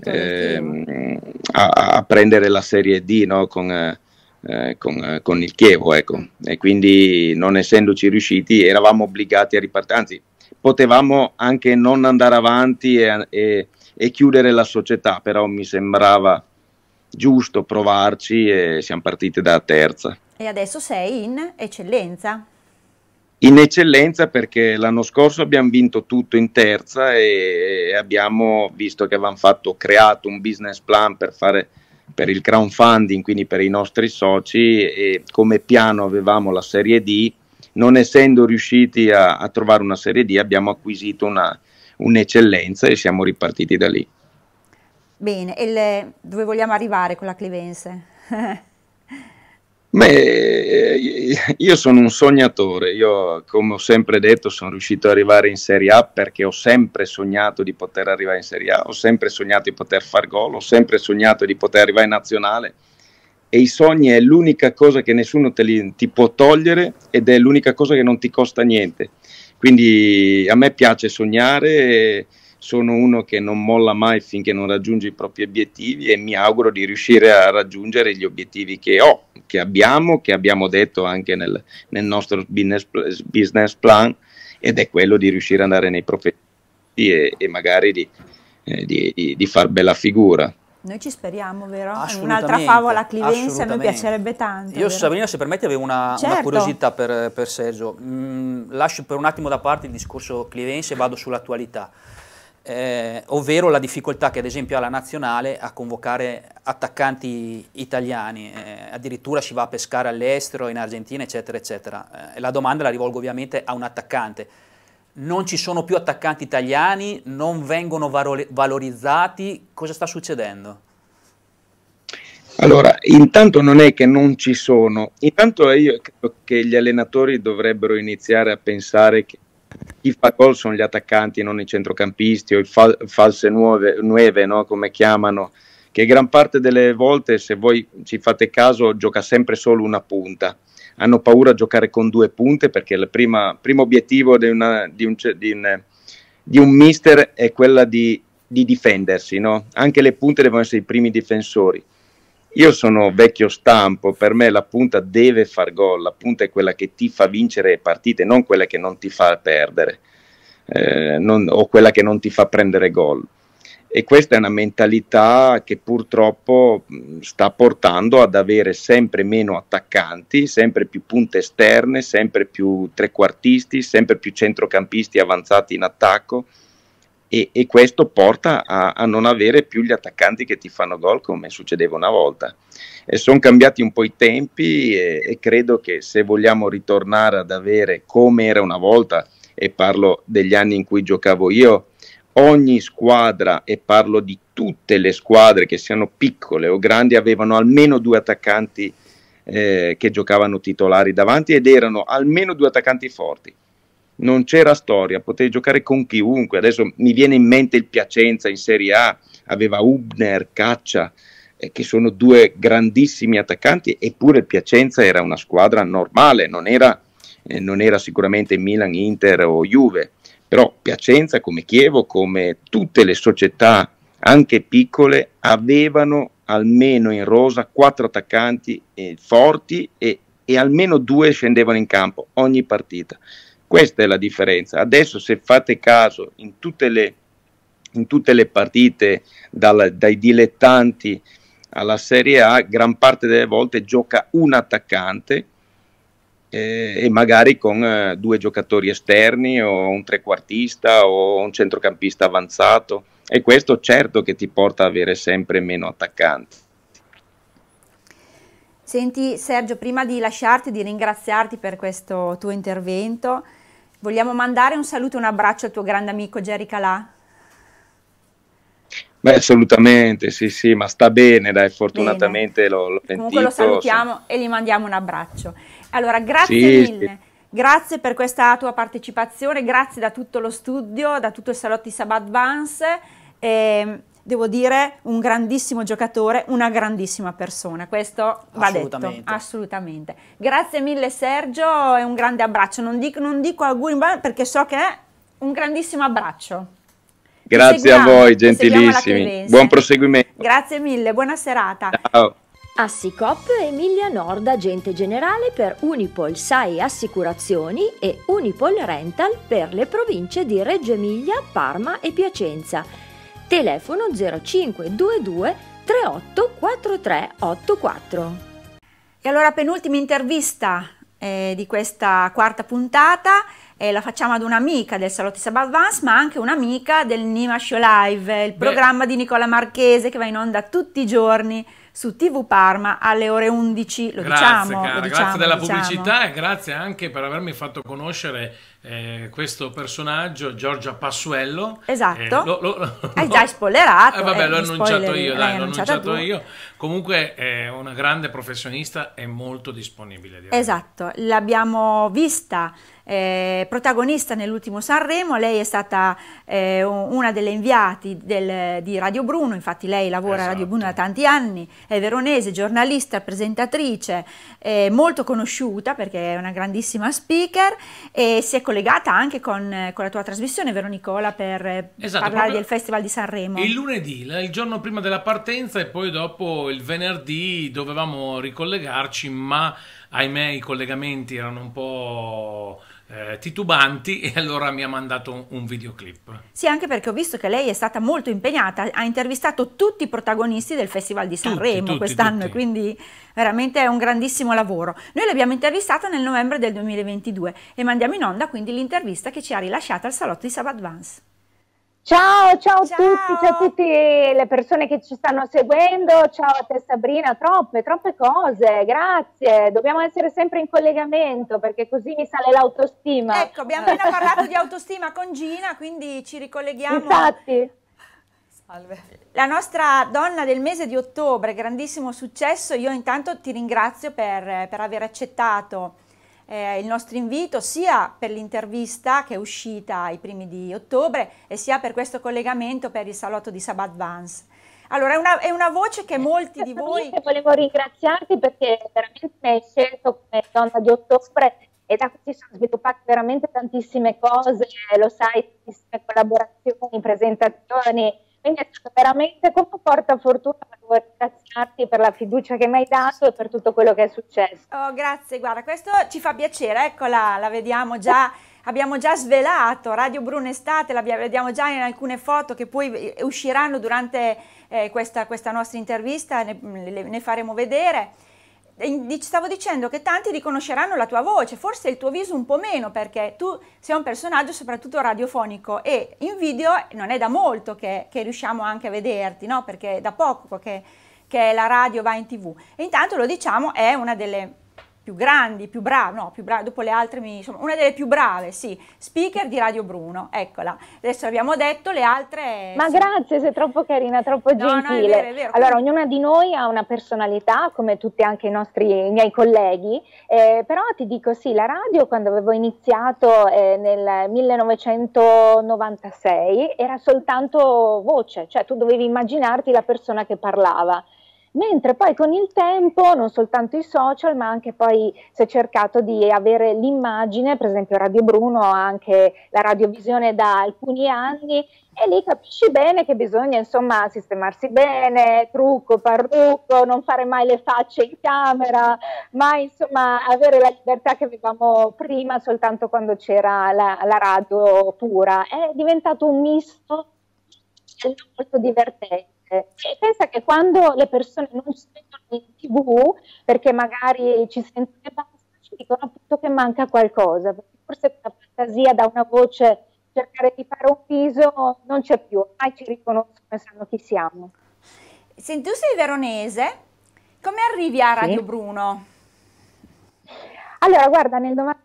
eh, a, a prendere, la Serie D no? con, eh, eh, con, eh, con, il Chievo, ecco. E quindi non essendoci riusciti eravamo obbligati a ripartire, anzi potevamo anche non andare avanti e, e, e chiudere la società, però mi sembrava giusto provarci e siamo partiti da terza. E adesso sei in eccellenza. In eccellenza perché l'anno scorso abbiamo vinto tutto in terza e abbiamo visto che avevamo fatto, creato un business plan per fare per il crowdfunding, quindi per i nostri soci e come piano avevamo la serie D, non essendo riusciti a, a trovare una serie D abbiamo acquisito una, un'eccellenza e siamo ripartiti da lì. Bene, e le, dove vogliamo arrivare con la Clivense? Beh, eh, io sono un sognatore, io come ho sempre detto sono riuscito ad arrivare in Serie A perché ho sempre sognato di poter arrivare in Serie A, ho sempre sognato di poter far gol, ho sempre sognato di poter arrivare in nazionale e i sogni è l'unica cosa che nessuno li, ti può togliere ed è l'unica cosa che non ti costa niente. Quindi a me piace sognare. E, sono uno che non molla mai finché non raggiunge i propri obiettivi e mi auguro di riuscire a raggiungere gli obiettivi che ho, che abbiamo, che abbiamo detto anche nel, nel nostro business, plan ed è quello di riuscire ad andare nei profeti e, e magari di, eh, di, di, di far bella figura. Noi ci speriamo, vero? Un'altra favola clivense a noi piacerebbe tanto. Io, vero? Sabrina, se permette, avevo una, certo. una curiosità per, per Sergio. Mm, lascio per un attimo da parte il discorso clivense e vado sull'attualità eh, ovvero la difficoltà che ad esempio ha la nazionale a convocare attaccanti italiani, eh, addirittura si va a pescare all'estero, in Argentina, eccetera, eccetera. Eh, la domanda la rivolgo ovviamente a un attaccante. Non ci sono più attaccanti italiani, non vengono valorizzati, cosa sta succedendo? Allora, intanto non è che non ci sono, intanto io credo che gli allenatori dovrebbero iniziare a pensare che chi fa gol sono gli attaccanti, non i centrocampisti o i fal- false nuove, nuove no? come chiamano, che gran parte delle volte, se voi ci fate caso, gioca sempre solo una punta. Hanno paura a giocare con due punte perché il prima, primo obiettivo di, una, di, un, di, un, di, un, mister è quella di, difendersi, no? anche le punte devono essere i primi difensori io sono vecchio stampo, per me la punta deve far gol, la punta è quella che ti fa vincere partite, non quella che non ti fa perdere eh, non, o quella che non ti fa prendere gol. E questa è una mentalità che purtroppo mm, sta portando ad avere sempre meno attaccanti, sempre più punte esterne, sempre più trequartisti, sempre più centrocampisti avanzati in attacco e, e questo porta a, a, non avere più gli attaccanti che ti fanno gol come succedeva una volta. sono cambiati un po' i tempi e, e credo che se vogliamo ritornare ad avere come era una volta, e parlo degli anni in cui giocavo io, ogni squadra, e parlo di tutte le squadre che siano piccole o grandi, avevano almeno due attaccanti eh, che giocavano titolari davanti ed erano almeno due attaccanti forti non c'era storia, potevi giocare con chiunque. Adesso mi viene in mente il Piacenza in Serie A, aveva Hubner, Caccia, eh, che sono due grandissimi attaccanti, eppure il Piacenza era una squadra normale, non era, eh, non era sicuramente Milan, Inter o Juve. Però Piacenza, come Chievo, come tutte le società, anche piccole, avevano almeno in rosa quattro attaccanti eh, forti e, e almeno due scendevano in campo ogni partita. Questa è la differenza. Adesso se fate caso in tutte le, in tutte le partite, dal, dai dilettanti alla Serie A, gran parte delle volte gioca un attaccante eh, e magari con eh, due giocatori esterni o un trequartista o un centrocampista avanzato e questo certo che ti porta ad avere sempre meno attaccanti. Senti Sergio, prima di lasciarti, di ringraziarti per questo tuo intervento, Vogliamo mandare un saluto e un abbraccio al tuo grande amico Jerry Calà? Beh, assolutamente, sì, sì, ma sta bene, dai, fortunatamente bene. l'ho, l'ho sentito. Comunque lo salutiamo sì. e gli mandiamo un abbraccio. Allora, grazie sì, mille. Sì. Grazie per questa tua partecipazione, grazie da tutto lo studio, da tutto il Salotti di Sabat Vance. Ehm, devo dire, un grandissimo giocatore, una grandissima persona. Questo va assolutamente. detto. Assolutamente. Grazie mille Sergio e un grande abbraccio. Non dico, non dico auguri perché so che è un grandissimo abbraccio. Grazie a voi, gentilissimi. Buon proseguimento. Grazie mille, buona serata. Ciao. Assicop Emilia Nord agente generale per Unipol SAI Assicurazioni e Unipol Rental per le province di Reggio Emilia, Parma e Piacenza telefono 0522 38 43 E allora penultima intervista eh, di questa quarta puntata eh, la facciamo ad un'amica del Salotti Sabah Vance, ma anche un'amica del Nima Show Live, il Beh. programma di Nicola Marchese che va in onda tutti i giorni su TV Parma alle ore 11. Lo grazie, diciamo, cara, lo diciamo, grazie della diciamo. pubblicità e grazie anche per avermi fatto conoscere eh, questo personaggio, Giorgia Passuello. Esatto. Eh, lo, lo, Hai già spoilerato. Eh, vabbè, eh, l'ho annunciato io, dai, l'ho annunciato io. Comunque è eh, una grande professionista e molto disponibile. Direi. Esatto, l'abbiamo vista eh, protagonista nell'ultimo Sanremo, lei è stata eh, una delle inviate del, di Radio Bruno, infatti lei lavora esatto. a Radio Bruno da esatto. tanti anni, è veronese, giornalista, presentatrice, eh, molto conosciuta perché è una grandissima speaker e si è collegata anche con, con la tua trasmissione, Veronicola per eh, esatto, parlare del Festival di Sanremo. Il lunedì, il giorno prima della partenza e poi dopo il venerdì dovevamo ricollegarci, ma ahimè i collegamenti erano un po' eh, titubanti e allora mi ha mandato un, un, videoclip. Sì, anche perché ho visto che lei è stata molto impegnata, ha intervistato tutti i protagonisti del Festival di Sanremo quest'anno, quindi veramente è un grandissimo lavoro. Noi l'abbiamo intervistata nel novembre del 2022 e mandiamo in onda quindi l'intervista che ci ha rilasciata al salotto di Sabat Vance. Ciao, ciao, a tutti, ciao a tutte le persone che ci stanno seguendo, ciao a te Sabrina, troppe, troppe cose, grazie, dobbiamo essere sempre in collegamento perché così mi sale l'autostima. Ecco, abbiamo appena parlato di autostima con Gina, quindi ci ricolleghiamo. Infatti. Salve. La nostra donna del mese di ottobre, grandissimo successo, io intanto ti ringrazio per, per aver accettato eh, il nostro invito sia per l'intervista che è uscita ai primi di ottobre e sia per questo collegamento per il salotto di Sabat Vance. Allora, è una, è una, voce che molti di voi... Volevo ringraziarti perché veramente hai scelto come donna di ottobre e da qui si sono sviluppate veramente tantissime cose, lo sai, tantissime collaborazioni, presentazioni, Francesco, veramente come porta fortuna per ringraziarti per la fiducia che mi hai dato e per tutto quello che è successo. Oh, grazie, guarda, questo ci fa piacere, eccola, la vediamo già. abbiamo già svelato Radio Bruno Estate, la vediamo già in alcune foto che poi eh, usciranno durante eh, questa, questa, nostra intervista, ne, ne faremo vedere stavo dicendo che tanti riconosceranno la tua voce, forse il tuo viso un po' meno perché tu sei un personaggio soprattutto radiofonico e in video non è da molto che, che riusciamo anche a vederti, no? perché è da poco che, che la radio va in tv. E intanto lo diciamo, è una delle più grandi, più brave, no, più brave, dopo le altre mi, insomma, una delle più brave, sì, speaker di Radio Bruno, eccola. Adesso abbiamo detto le altre... Ma sì. grazie, sei troppo carina, troppo no, gentile. No, è vero, è vero, allora, quindi... ognuna di noi ha una personalità, come tutti anche i, nostri, i miei colleghi, eh, però ti dico sì, la radio quando avevo iniziato eh, nel 1996 era soltanto voce, cioè tu dovevi immaginarti la persona che parlava mentre poi con il tempo, non soltanto i social, ma anche poi si è cercato di avere l'immagine, per esempio Radio Bruno ha anche la radiovisione da alcuni anni e lì capisci bene che bisogna insomma sistemarsi bene, trucco, parrucco, non fare mai le facce in camera, ma insomma avere la libertà che avevamo prima soltanto quando c'era la, la radio pura. È diventato un misto molto divertente niente. Eh, e pensa che quando le persone non sentono in tv, perché magari ci sentono e basta, ci dicono appunto che manca qualcosa, perché forse la fantasia da una voce cercare di fare un viso non c'è più, ormai ci riconoscono e sanno chi siamo. Se tu sei veronese, come arrivi a Radio sì. Bruno? Allora, guarda, nel 96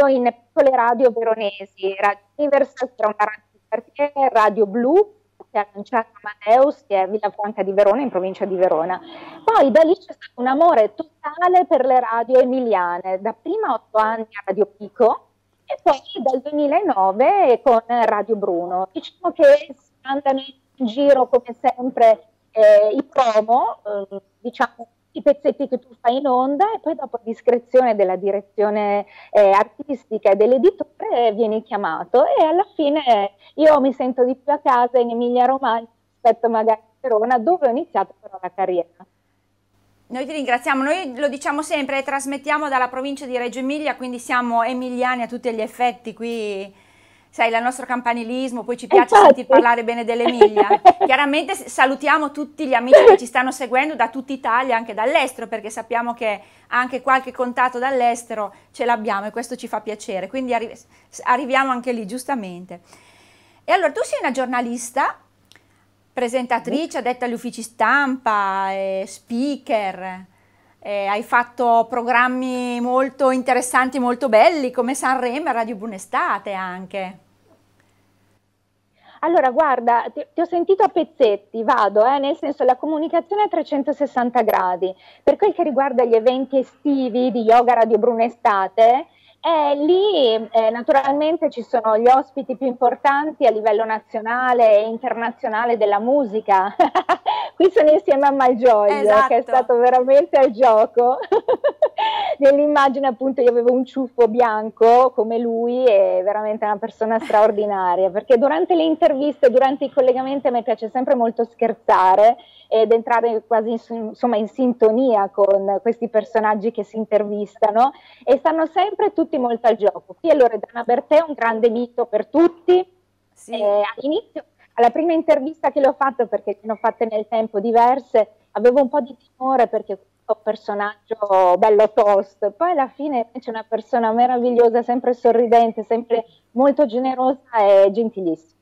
ho iniziato in piccole radio veronesi, Radio Universal, c'era una radio di quartiere, Radio Blu, a Lanciano Amadeus, che è Villa Franca di Verona, in provincia di Verona. Poi da lì c'è stato un amore totale per le radio emiliane, da prima otto anni a Radio Pico e poi dal 2009 con Radio Bruno. Diciamo che andano in giro come sempre eh, i promo, eh, diciamo i pezzetti che tu fai in onda e poi dopo a discrezione della direzione eh, artistica e dell'editore vieni chiamato e alla fine eh, io mi sento di più a casa in Emilia Romagna rispetto magari a Verona dove ho iniziato però la carriera. Noi ti ringraziamo, noi lo diciamo sempre, trasmettiamo dalla provincia di Reggio Emilia, quindi siamo emiliani a tutti gli effetti qui sai, il nostro campanilismo, poi ci eh, piace Infatti. Certo. sentir parlare bene dell'Emilia. Chiaramente salutiamo tutti gli amici che ci stanno seguendo da tutta Italia, anche dall'estero, perché sappiamo che anche qualche contatto dall'estero ce l'abbiamo e questo ci fa piacere, quindi arri arriviamo anche lì, giustamente. E allora, tu sei una giornalista, presentatrice, addetta agli uffici stampa, eh, speaker... Eh, hai fatto programmi molto interessanti, molto belli come Sanremo e Radio Buonestate anche. Allora, guarda, ti, ti, ho sentito a pezzetti, vado, eh, nel senso la comunicazione a 360 gradi. Per quel che riguarda gli eventi estivi di Yoga Radio Bruna Estate, eh, lì eh, naturalmente ci sono gli ospiti più importanti a livello nazionale e internazionale della musica. Qui sono insieme a Malgioglio, esatto. che è esatto. stato veramente al gioco. nell'immagine appunto io avevo un ciuffo bianco come lui è veramente una persona straordinaria perché durante le interviste, durante i collegamenti a me piace sempre molto scherzare ed entrare quasi insomma in sintonia con questi personaggi che si intervistano e stanno sempre tutti molto al gioco. Qui è Loredana Bertè, un grande mito per tutti. Sì. Eh, all'inizio, alla prima intervista che l'ho ho fatto, perché ne ho fatte nel tempo diverse, avevo un po' di timore perché questo personaggio bello toast, poi alla fine c'è una persona meravigliosa, sempre sorridente, sempre molto generosa e gentilissima.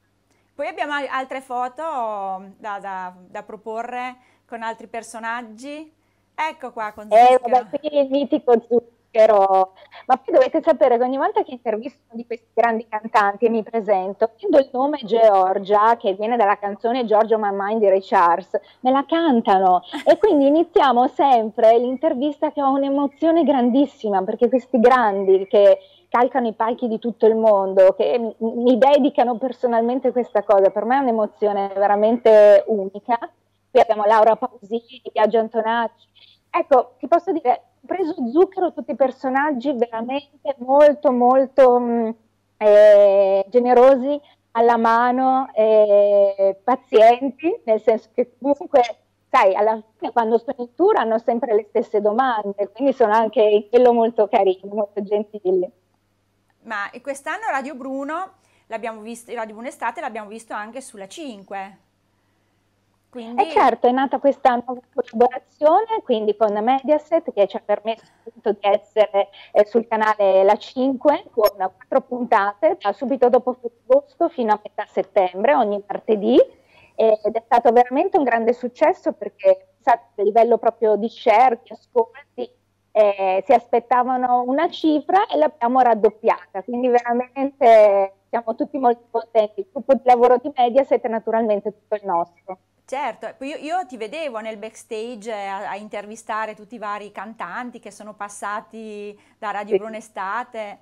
Poi abbiamo altre foto mm, da, da, da proporre con altri personaggi. Ecco qua con Zucca. Eh, vabbè, qui il mitico Zucca però, ma poi dovete sapere che ogni volta che intervisto di questi grandi cantanti e mi presento, prendo il nome Georgia, che viene dalla canzone Giorgio My Mind di Ray Charles, me la cantano e quindi iniziamo sempre l'intervista che ho un'emozione grandissima, perché questi grandi che calcano i palchi di tutto il mondo, che mi, dedicano personalmente questa cosa, per me è un'emozione veramente unica. Qui abbiamo Laura Pausini, Piaggio Antonacci. Ecco, ti posso dire, preso zucchero tutti i personaggi veramente molto molto mh, mm, eh, generosi alla mano, eh, pazienti, nel senso che comunque, sai, alla fine quando sono in tour hanno sempre le stesse domande, quindi sono anche quello molto carino molto gentili. Ma quest'anno Radio Bruno, l'abbiamo visto, Radio Bruno Estate l'abbiamo visto anche sulla 5. Quindi... E eh, certo, è nata questa nuova collaborazione quindi con Mediaset che ci ha permesso appunto, di essere eh, sul canale La 5 con quattro puntate da subito dopo agosto fino a metà settembre, ogni martedì ed è stato veramente un grande successo perché a livello proprio di share, di ascolti, eh, si aspettavano una cifra e l'abbiamo raddoppiata, quindi veramente siamo tutti molto contenti. Il gruppo di lavoro di Mediaset è naturalmente tutto il nostro. Certo, ecco, io, io, ti vedevo nel backstage eh, a, a, intervistare tutti i vari cantanti che sono passati da Radio sì. Brunestate,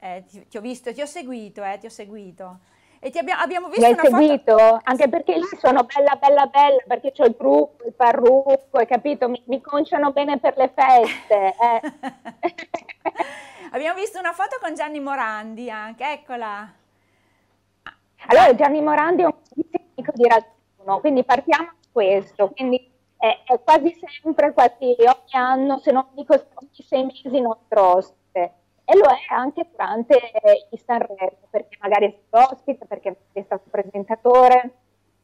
eh, ti, ti, ho visto, ti ho seguito, eh, ti ho seguito. E ti abbia, abbiamo visto Mi hai seguito? Foto... Anche perché lì sono bella, bella, bella, perché ho il trucco, il parrucco, hai capito? Mi, mi conciano bene per le feste. Eh. abbiamo visto una foto con Gianni Morandi anche, eccola. Allora, Gianni Morandi è un amico di Radio turismo, quindi partiamo da questo, quindi è, è quasi sempre, quasi ogni anno, se non dico ogni sei mesi, nostro ospite. E lo è anche durante eh, i Sanremo, perché magari è stato ospite, perché è stato presentatore,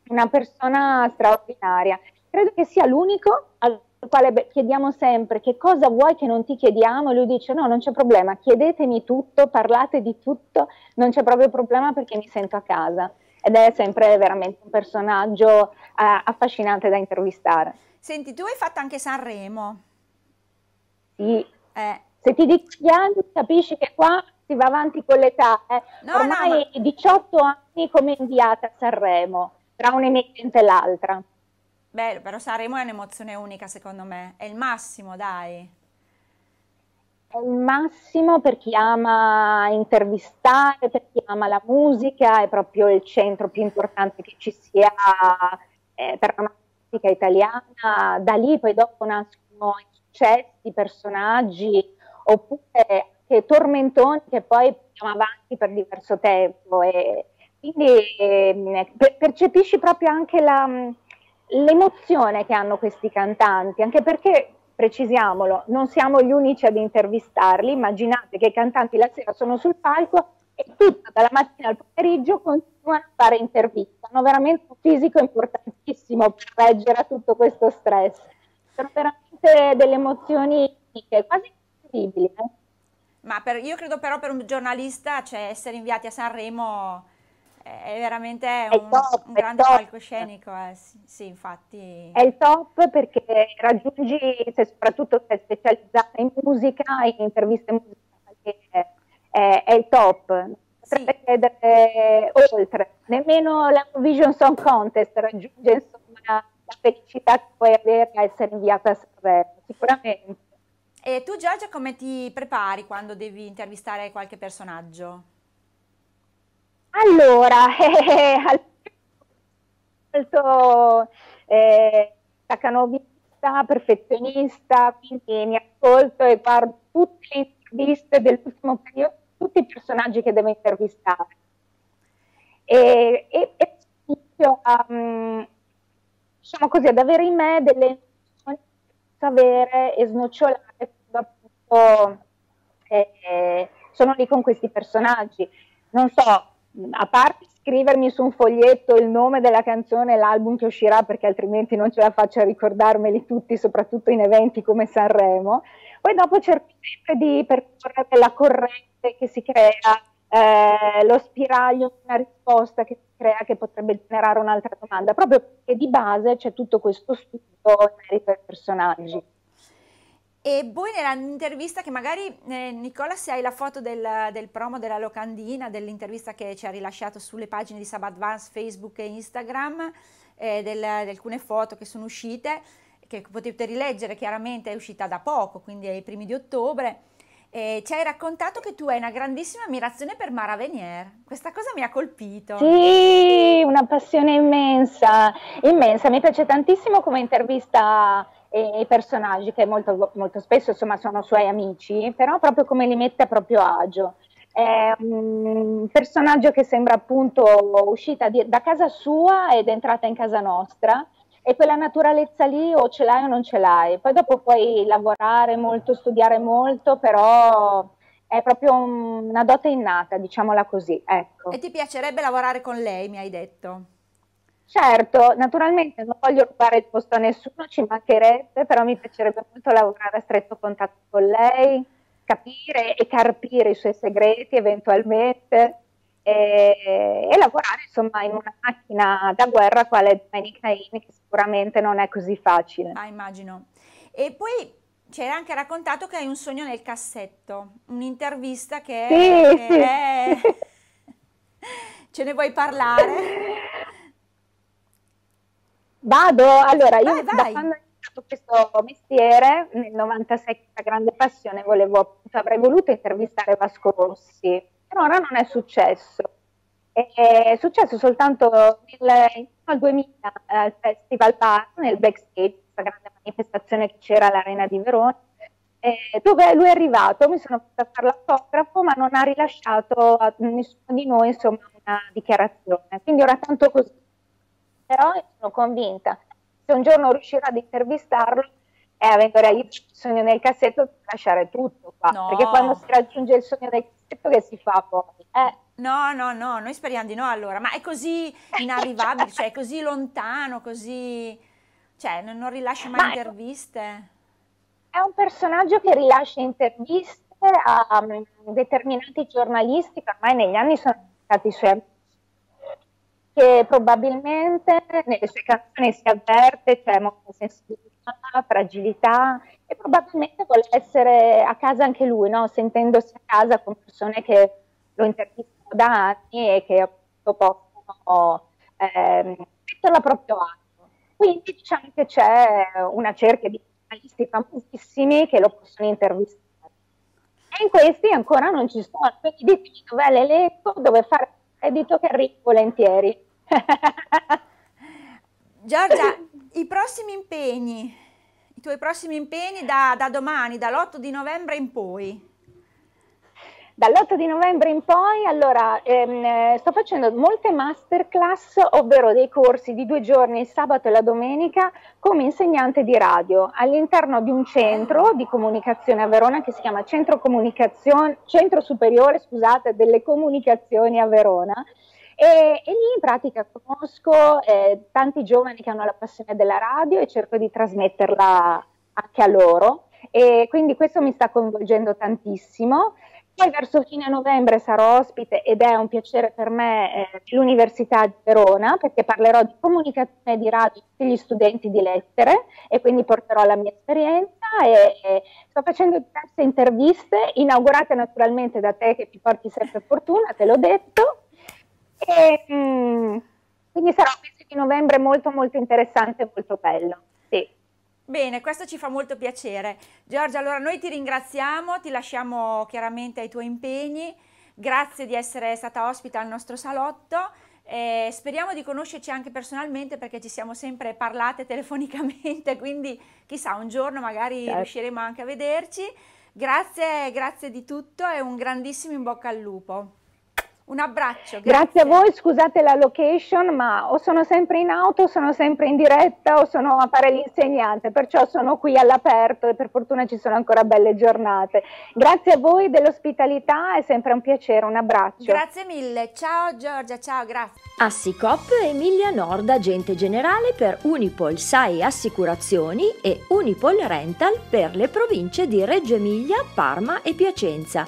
una persona straordinaria. Credo che sia l'unico al quale chiediamo sempre che cosa vuoi che non ti chiediamo e lui dice no, non c'è problema, chiedetemi tutto, parlate di tutto, non c'è proprio problema perché mi sento a casa ed è sempre veramente un personaggio eh, affascinante da intervistare. Senti, tu hai fatto anche Sanremo. Sì. Eh. Se ti dico gli anni capisci che qua si va avanti con l'età. Eh. No, Ormai no, ma... 18 anni come inviata a Sanremo, tra un'emittente e l'altra. Bello, però Sanremo è un'emozione unica secondo me, è il massimo dai è il massimo per chi ama intervistare, per chi ama la musica, è proprio il centro più importante che ci sia eh, per la musica italiana. Da lì poi dopo nascono i successi, i personaggi, oppure anche tormentoni che poi andiamo avanti per diverso tempo. E quindi eh, percepisci proprio anche la, mm, l'emozione che hanno questi cantanti, anche perché precisiamolo, non siamo gli unici ad intervistarli, immaginate che i cantanti la sera sono sul palco e tutta dalla mattina al pomeriggio continuano a fare interviste, hanno veramente un fisico importantissimo per reggere a tutto questo stress, sono veramente delle emozioni quasi incredibili. Eh. Ma per, io credo però per un giornalista cioè, essere inviati a Sanremo è veramente un, è top, un grande palcoscenico, eh. sì, sì, infatti. È il top perché raggiungi, se soprattutto sei specializzata in musica, in interviste musicali, è, è il top. Potrebbe sì. chiedere oltre, nemmeno la Vision Song Contest raggiunge insomma, la felicità che puoi avere a essere inviata a Sanremo, sicuramente. E tu Giorgia come ti prepari quando devi intervistare qualche personaggio? Allora, eh, molto eh, canovista, perfezionista, quindi mi ascolto e guardo tutte le interviste dell'ultimo periodo, tutti i personaggi che devo intervistare. E, e, e inizio a, mm, diciamo così, ad avere in me delle sapere e snocciolare quando appunto eh, sono lì con questi personaggi. Non so, a parte scrivermi su un foglietto il nome della canzone e l'album che uscirà, perché altrimenti non ce la faccio a ricordarmeli tutti, soprattutto in eventi come Sanremo, poi dopo cerco sempre di percorrere la corrente che si crea, eh, lo spiraglio di una risposta che si crea che potrebbe generare un'altra domanda, proprio perché di base c'è tutto questo studio in merito ai personaggi. E poi nell'intervista che magari, eh, Nicola, se hai la foto del, del promo della locandina, dell'intervista che ci ha rilasciato sulle pagine di Sub Advance, Facebook e Instagram, eh, del, di alcune foto che sono uscite, che potete rileggere chiaramente, è uscita da poco, quindi ai primi di ottobre, eh, ci hai raccontato che tu hai una grandissima ammirazione per Mara Venier. Questa cosa mi ha colpito. Sì, una passione immensa, immensa. Mi piace tantissimo come intervista e i personaggi che molto, molto spesso insomma, sono suoi amici, però proprio come li mette a proprio agio. È un personaggio che sembra appunto uscita di, da casa sua ed è entrata in casa nostra e quella naturalezza lì o ce l'hai o non ce l'hai. Poi dopo puoi lavorare molto, studiare molto, però è proprio un, una dote innata, diciamola così. Ecco. E ti piacerebbe lavorare con lei, mi hai detto? Certo, naturalmente non voglio rubare il posto a nessuno, ci mancherebbe, però mi piacerebbe molto lavorare a stretto contatto con lei, capire e carpire i suoi segreti eventualmente e, e lavorare insomma in una macchina da guerra quale Dominic Naini che sicuramente non è così facile. Ah, immagino. E poi ci hai anche raccontato che hai un sogno nel cassetto, un'intervista che, sì, che sì. È... ce ne vuoi parlare? Vado, allora io vai, vai. da quando ho iniziato questo mestiere, nel 96 con la grande passione, volevo, cioè, avrei voluto intervistare Vasco Rossi, però ora non è successo. È successo soltanto nel, nel 2000 eh, al Festival Bar, nel backstage, questa grande manifestazione che c'era all'Arena di Verona, eh, dove lui è arrivato, mi sono fatta fare l'autografo, ma non ha rilasciato a nessuno di noi insomma, una dichiarazione. Quindi ora tanto così però sono convinta se un giorno riuscirò ad intervistarlo e avendo realizzato il sogno nel cassetto lasciare tutto qua, no. perché quando si raggiunge il sogno nel cassetto che si fa poi? Eh. No, no, no, noi speriamo di no allora, ma è così inarrivabile, cioè è così lontano, così... cioè non, non rilascia mai ma interviste. È un personaggio che rilascia interviste a, a mm, determinati giornalisti che ormai negli anni sono stati suoi amici che probabilmente nelle sue canzoni si avverte, c'è molta sensibilità, fragilità e probabilmente vuole essere a casa anche lui, no? sentendosi a casa con persone che lo intervistano da anni e che appunto possono ehm, metterlo a proprio atto. Quindi diciamo che c'è una cerchia di giornalisti famosissimi che lo possono intervistare. E in questi ancora non ci sono, quindi ditemi dov'è l'elenco, dove fare è detto che arrivo volentieri. Giorgia, i prossimi impegni, i tuoi prossimi impegni da, da domani, dall'8 di novembre in poi? Dall'8 di novembre in poi, allora, ehm, eh, sto facendo molte masterclass, ovvero dei corsi di due giorni, il sabato e la domenica, come insegnante di radio all'interno di un centro ah. di comunicazione a Verona che si chiama Centro, Centro Superiore scusate, delle Comunicazioni a Verona. E, e, lì in pratica conosco eh, tanti giovani che hanno la passione della radio e cerco di trasmetterla anche a loro e quindi questo mi sta coinvolgendo tantissimo poi verso fine novembre sarò ospite ed è un piacere per me eh, l'Università di Verona perché parlerò di comunicazione di radio a gli studenti di lettere e quindi porterò la mia esperienza e, e sto facendo diverse interviste inaugurate naturalmente da te che ti porti sempre fortuna, te l'ho detto. E, mh, mm, quindi sarà un mese di novembre molto molto interessante e molto bello. Bene, questo ci fa molto piacere. Giorgia, allora noi ti ringraziamo, ti lasciamo chiaramente ai tuoi impegni. Grazie di essere stata ospite al nostro salotto. Eh, speriamo di conoscerci anche personalmente perché ci siamo sempre parlate telefonicamente, quindi chissà, un giorno magari certo. riusciremo anche a vederci. Grazie, grazie di tutto e un grandissimo in bocca al lupo. Un abbraccio. Grazie. grazie. a voi, scusate la location, ma o sono sempre in auto, o sono sempre in diretta, o sono a fare l'insegnante, perciò sono qui all'aperto e per fortuna ci sono ancora belle giornate. Grazie a voi dell'ospitalità, è sempre un piacere, un abbraccio. Grazie mille, ciao Giorgia, ciao, grazie. Assicop Emilia Nord, agente generale per Unipol SAI Assicurazioni e Unipol Rental per le province di Reggio Emilia, Parma e Piacenza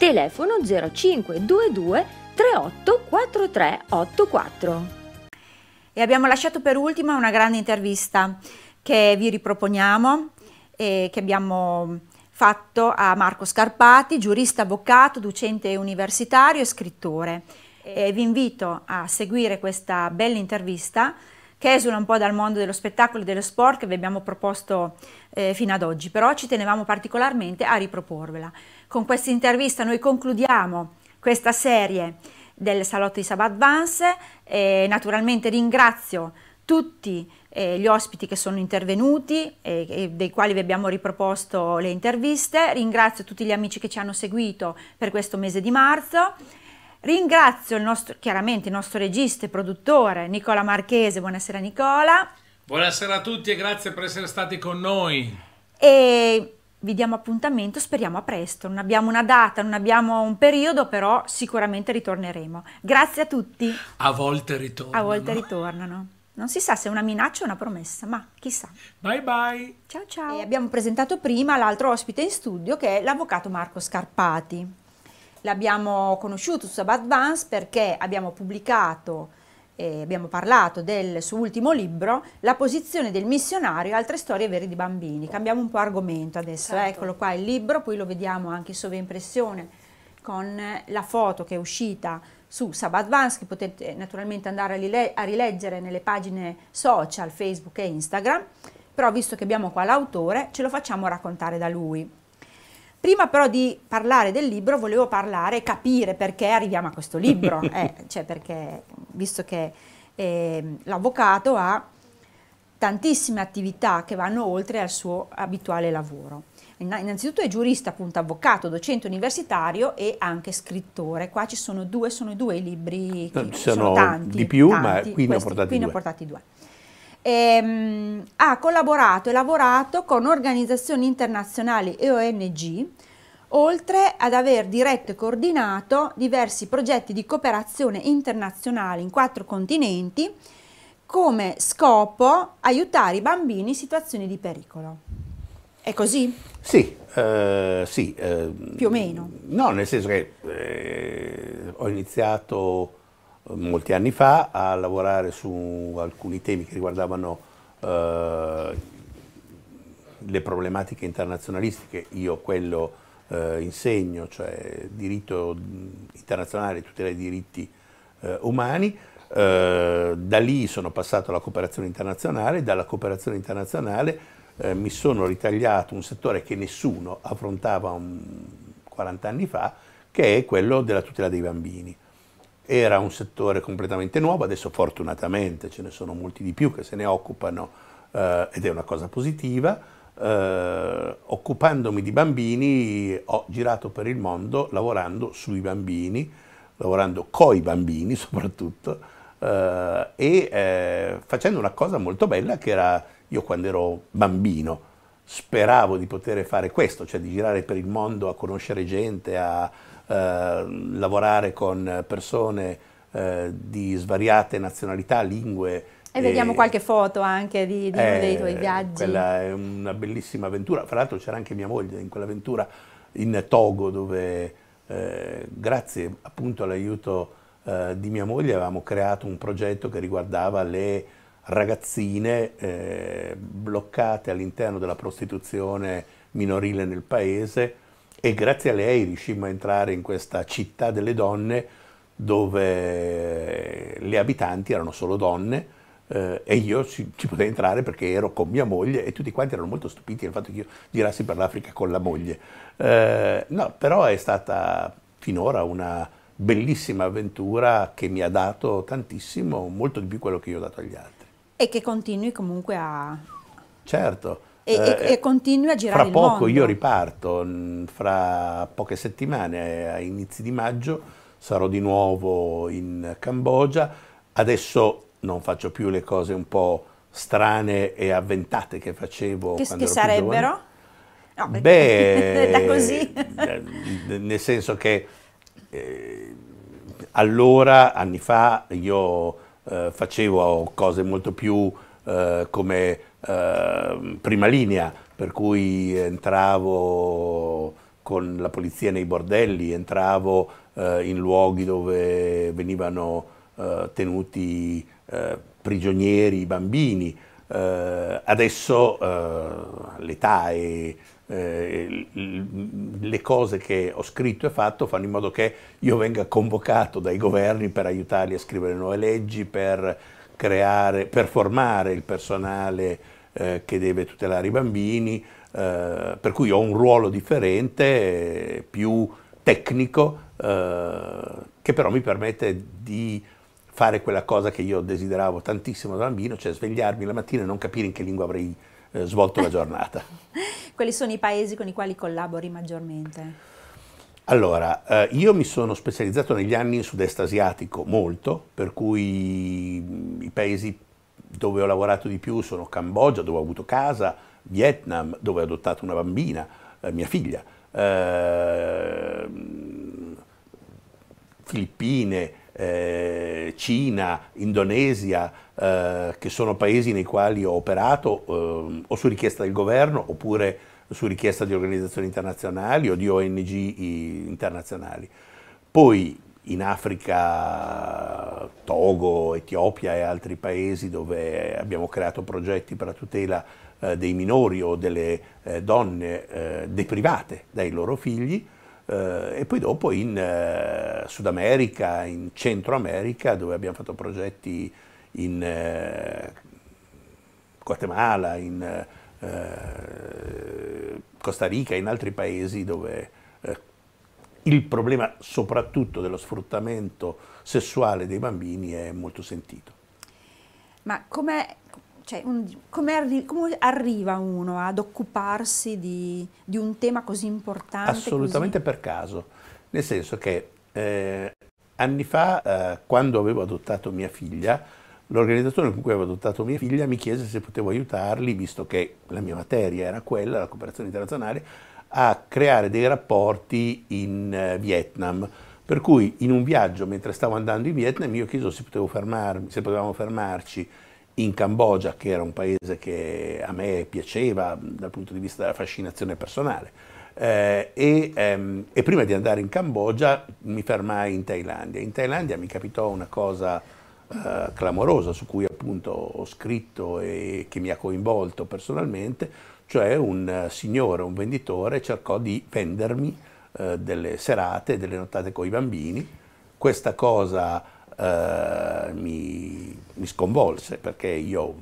telefono 0522 38 43 E abbiamo lasciato per ultima una grande intervista che vi riproponiamo e che abbiamo fatto a Marco Scarpati, giurista, avvocato, docente universitario e scrittore. E vi invito a seguire questa bella intervista che esula un po' dal mondo dello spettacolo e dello sport che vi abbiamo proposto eh, fino ad oggi, però ci tenevamo particolarmente a riproporvela. Con questa intervista noi concludiamo questa serie del Salotto di Sabat Vance. Eh, naturalmente ringrazio tutti eh, gli ospiti che sono intervenuti e, e dei quali vi abbiamo riproposto le interviste. Ringrazio tutti gli amici che ci hanno seguito per questo mese di marzo. Ringrazio il nostro, chiaramente il nostro regista e produttore Nicola Marchese. Buonasera Nicola. Buonasera a tutti e grazie per essere stati con noi. E vi diamo appuntamento, speriamo a presto. Non abbiamo una data, non abbiamo un periodo, però sicuramente ritorneremo. Grazie a tutti. A volte ritornano. A volte ritornano. Non si sa se è una minaccia o una promessa, ma chissà. Bye bye. Ciao ciao. E abbiamo presentato prima l'altro ospite in studio che è l'avvocato Marco Scarpati. L'abbiamo conosciuto su Sabat Vance perché abbiamo pubblicato eh, abbiamo parlato del suo ultimo libro, La posizione del missionario, e altre storie vere di bambini. Cambiamo un po' argomento adesso, certo. eccolo qua il libro, poi lo vediamo anche in sovraimpressione con la foto che è uscita su Sabadvance, che potete naturalmente andare a, a rileggere nelle pagine social, Facebook e Instagram, però visto che abbiamo qua l'autore, ce lo facciamo raccontare da lui. Prima però di parlare del libro volevo parlare, capire perché arriviamo a questo libro, eh, cioè perché, visto che eh, l'avvocato ha tantissime attività che vanno oltre al suo abituale lavoro. Innanzitutto è giurista, appunto avvocato, docente universitario e anche scrittore. Qua ci sono due, sono due libri, che no, sono, sono, tanti. Di più, tanti, ma qui ne ho portati, due. Ne ho portati due ehm, ha collaborato e lavorato con organizzazioni internazionali e ONG, oltre ad aver diretto e coordinato diversi progetti di cooperazione internazionale in quattro continenti, come scopo aiutare i bambini in situazioni di pericolo. È così? Sì, eh, sì. Eh, Più o meno? No, nel senso che eh, ho iniziato molti anni fa a lavorare su alcuni temi che riguardavano eh, le problematiche internazionalistiche, io quello eh, insegno, cioè diritto internazionale, tutela dei diritti eh, umani, eh, da lì sono passato alla cooperazione internazionale, dalla cooperazione internazionale eh, mi sono ritagliato un settore che nessuno affrontava un, 40 anni fa, che è quello della tutela dei bambini. Era un settore completamente nuovo, adesso fortunatamente ce ne sono molti di più che se ne occupano eh, ed è una cosa positiva. Eh, occupandomi di bambini ho girato per il mondo lavorando sui bambini, lavorando coi bambini soprattutto eh, e eh, facendo una cosa molto bella che era io quando ero bambino speravo di poter fare questo, cioè di girare per il mondo a conoscere gente, a, eh, lavorare con persone eh, di svariate nazionalità, lingue, e vediamo e, qualche foto anche di, di eh, uno dei tuoi eh, viaggi. Quella è una bellissima avventura, fra l'altro c'era anche mia moglie in quell'avventura in Togo dove eh, grazie appunto all'aiuto eh, di mia moglie avevamo creato un progetto che riguardava le ragazzine bloccate all'interno della prostituzione minorile nel paese e grazie a lei riuscimmo a entrare in questa città delle donne dove le abitanti erano solo donne eh, e io ci, ci potei entrare perché ero con mia moglie e tutti quanti erano molto stupiti del fatto che io girassi per l'Africa con la moglie. Eh, no, però è stata finora una bellissima avventura che mi ha dato tantissimo, molto di più quello che io ho dato agli altri. E che continui comunque a... Certo, e, eh, e continui a girare. Fra poco mondo. io riparto, fra poche settimane, eh, a inizi di maggio, sarò di nuovo in Cambogia. Adesso non faccio più le cose un po' strane e avventate che facevo. Che, che sarebbero? No, Beh, da così. Eh, nel senso che eh, allora, anni fa, io eh, facevo cose molto più eh, come Ehm, prima linea, per cui entravo con la polizia nei bordelli, entravo eh, in luoghi dove venivano eh, tenuti eh, prigionieri i bambini. Eh, adesso eh, l'età e le cose che ho scritto e fatto fanno in modo che io venga convocato dai governi per aiutarli a scrivere nuove leggi, per creare, per formare il personale eh, che deve tutelare i bambini, eh, per cui ho un ruolo differente, più tecnico, eh, che però mi permette di fare quella cosa che io desideravo tantissimo da bambino, cioè svegliarmi la mattina e non capire in che lingua avrei eh, svolto la giornata. Quali sono i paesi con i quali collabori maggiormente? Allora, eh, io mi sono specializzato negli anni in sud-est asiatico molto, per cui mm, i paesi dove ho lavorato di più sono Cambogia, dove ho avuto casa, Vietnam, dove ho adottato una bambina, eh, mia figlia, eh, Filippine, eh, Cina, Indonesia, eh, che sono paesi nei quali ho operato ehm, o su richiesta del governo oppure su richiesta di organizzazioni internazionali o di ONG internazionali. Poi in Africa, Togo, Etiopia e altri paesi dove abbiamo creato progetti per la tutela eh, dei minori o delle eh, donne eh, deprivate dai loro figli eh, e poi dopo in eh, Sud America, in Centro America dove abbiamo fatto progetti in eh, Guatemala, in eh, Costa Rica e in altri paesi dove eh, il problema soprattutto dello sfruttamento sessuale dei bambini è molto sentito. Ma come, cioè, un, come, arri come arriva uno ad occuparsi di, di, un tema così importante? Assolutamente così? per caso, nel senso che eh, anni fa, eh, quando avevo adottato mia figlia, L'organizzatore con cui avevo adottato mia figlia mi chiese se potevo aiutarli, visto che la mia materia era quella, la cooperazione internazionale, a creare dei rapporti in eh, Vietnam. Per cui in un viaggio, mentre stavo andando in Vietnam, io chiedo se, se potevamo fermarci in Cambogia, che era un paese che a me piaceva dal punto di vista della fascinazione personale. Eh, e, ehm, e prima di andare in Cambogia mi fermai in Thailandia. In Thailandia mi capitò una cosa eh, clamorosa su cui appunto ho scritto e che mi ha coinvolto personalmente, cioè un signore, un venditore cercò di vendermi eh, delle serate, delle nottate con i bambini. Questa cosa eh, mi, mi, sconvolse perché io,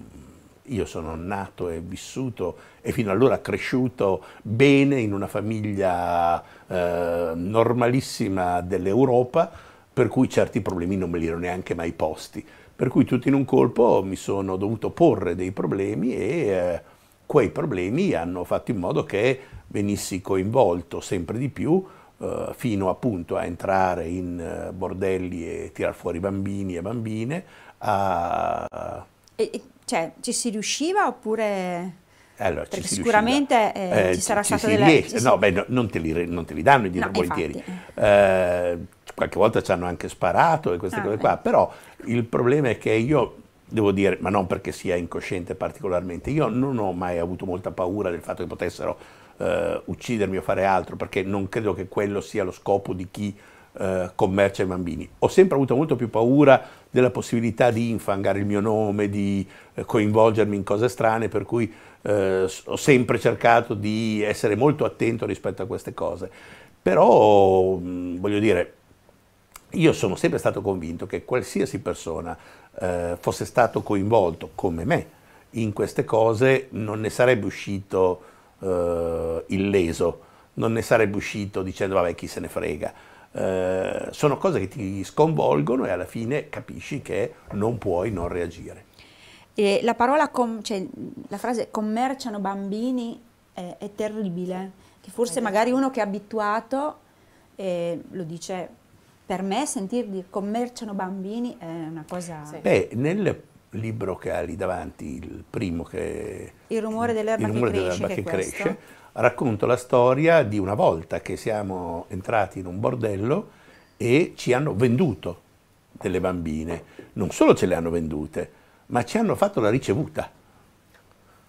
io sono nato e vissuto e fino allora cresciuto bene in una famiglia eh, normalissima dell'Europa per cui certi problemi non me li ero neanche mai posti. Per cui tutto in un colpo mi sono dovuto porre dei problemi e eh, quei problemi hanno fatto in modo che venissi coinvolto sempre di più eh, fino appunto a entrare in eh, bordelli e tirar fuori bambini e bambine. A... E, cioè, ci si riusciva oppure... Allora, ci sicuramente eh, eh, ci sarà ci stata della... Riesce. No, beh, no, non, te li, non, te li, danno i dietro volentieri. Eh, qualche volta ci hanno anche sparato e queste ah, cose qua, beh. però il problema è che io devo dire, ma non perché sia incosciente particolarmente, io non ho mai avuto molta paura del fatto che potessero eh, uccidermi o fare altro, perché non credo che quello sia lo scopo di chi eh, commercia i bambini. Ho sempre avuto molto più paura della possibilità di infangare il mio nome, di eh, coinvolgermi in cose strane, per cui eh, ho sempre cercato di essere molto attento rispetto a queste cose. Però, voglio dire, io sono sempre stato convinto che qualsiasi persona eh, fosse stato coinvolto, come me, in queste cose non ne sarebbe uscito eh, illeso, non ne sarebbe uscito dicendo vabbè chi se ne frega. Eh, sono cose che ti sconvolgono e alla fine capisci che non puoi non reagire. E la parola, cioè, la frase commerciano bambini è, è terribile, che forse magari uno che è abituato eh, lo dice per me sentir di commerciano bambini è una cosa... Sì. Beh, nel libro che ha lì davanti, il primo che... Il rumore dell'erba, il rumore che, cresce, dell'erba che cresce, racconto la storia di una volta che siamo entrati in un bordello e ci hanno venduto delle bambine. Non solo ce le hanno vendute, ma ci hanno fatto la ricevuta.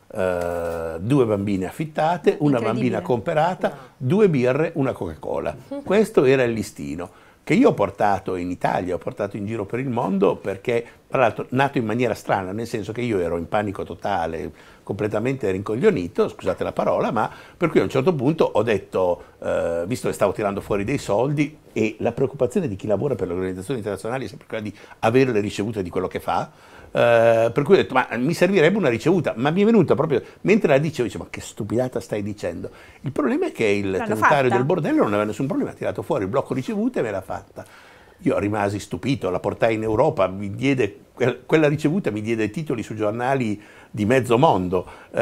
Uh, due bambine affittate, una bambina comperata, no. due birre, una Coca-Cola. Questo era il listino che io ho portato in Italia, ho portato in giro per il mondo perché, tra l'altro, nato in maniera strana, nel senso che io ero in panico totale, completamente rincoglionito, scusate la parola, ma per cui a un certo punto ho detto, eh, visto che stavo tirando fuori dei soldi e la preoccupazione di chi lavora per le organizzazioni internazionali è sempre quella di avere le ricevute di quello che fa, eh, per cui ho detto, ma mi servirebbe una ricevuta, ma mi è venuta proprio, mentre la dicevo, dicevo, ma che stupidata stai dicendo. Il problema è che il tributario del bordello non aveva nessun problema, ha tirato fuori il blocco ricevute e me l'ha fatta. Io rimasi stupito, la portai in Europa, mi diede, quella ricevuta mi diede titoli su giornali di mezzo mondo. Uh,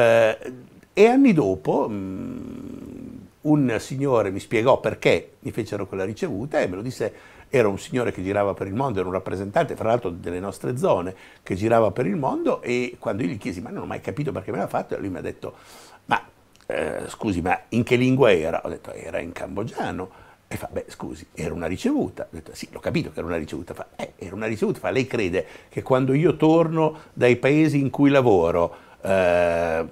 e anni dopo mh, mm, un signore mi spiegò perché mi fecero quella ricevuta e me lo disse era un signore che girava per il mondo, era un rappresentante fra l'altro delle nostre zone che girava per il mondo e quando io gli chiesi ma non ho mai capito perché me l'ha fatto, lui mi ha detto ma eh, scusi ma in che lingua era? Ho detto era in cambogiano. E fa, beh, scusi, era una ricevuta. Ho detto, sì, l'ho capito che era una ricevuta. Fa, eh, era una ricevuta. Fa, lei crede che quando io torno dai paesi in cui lavoro, eh,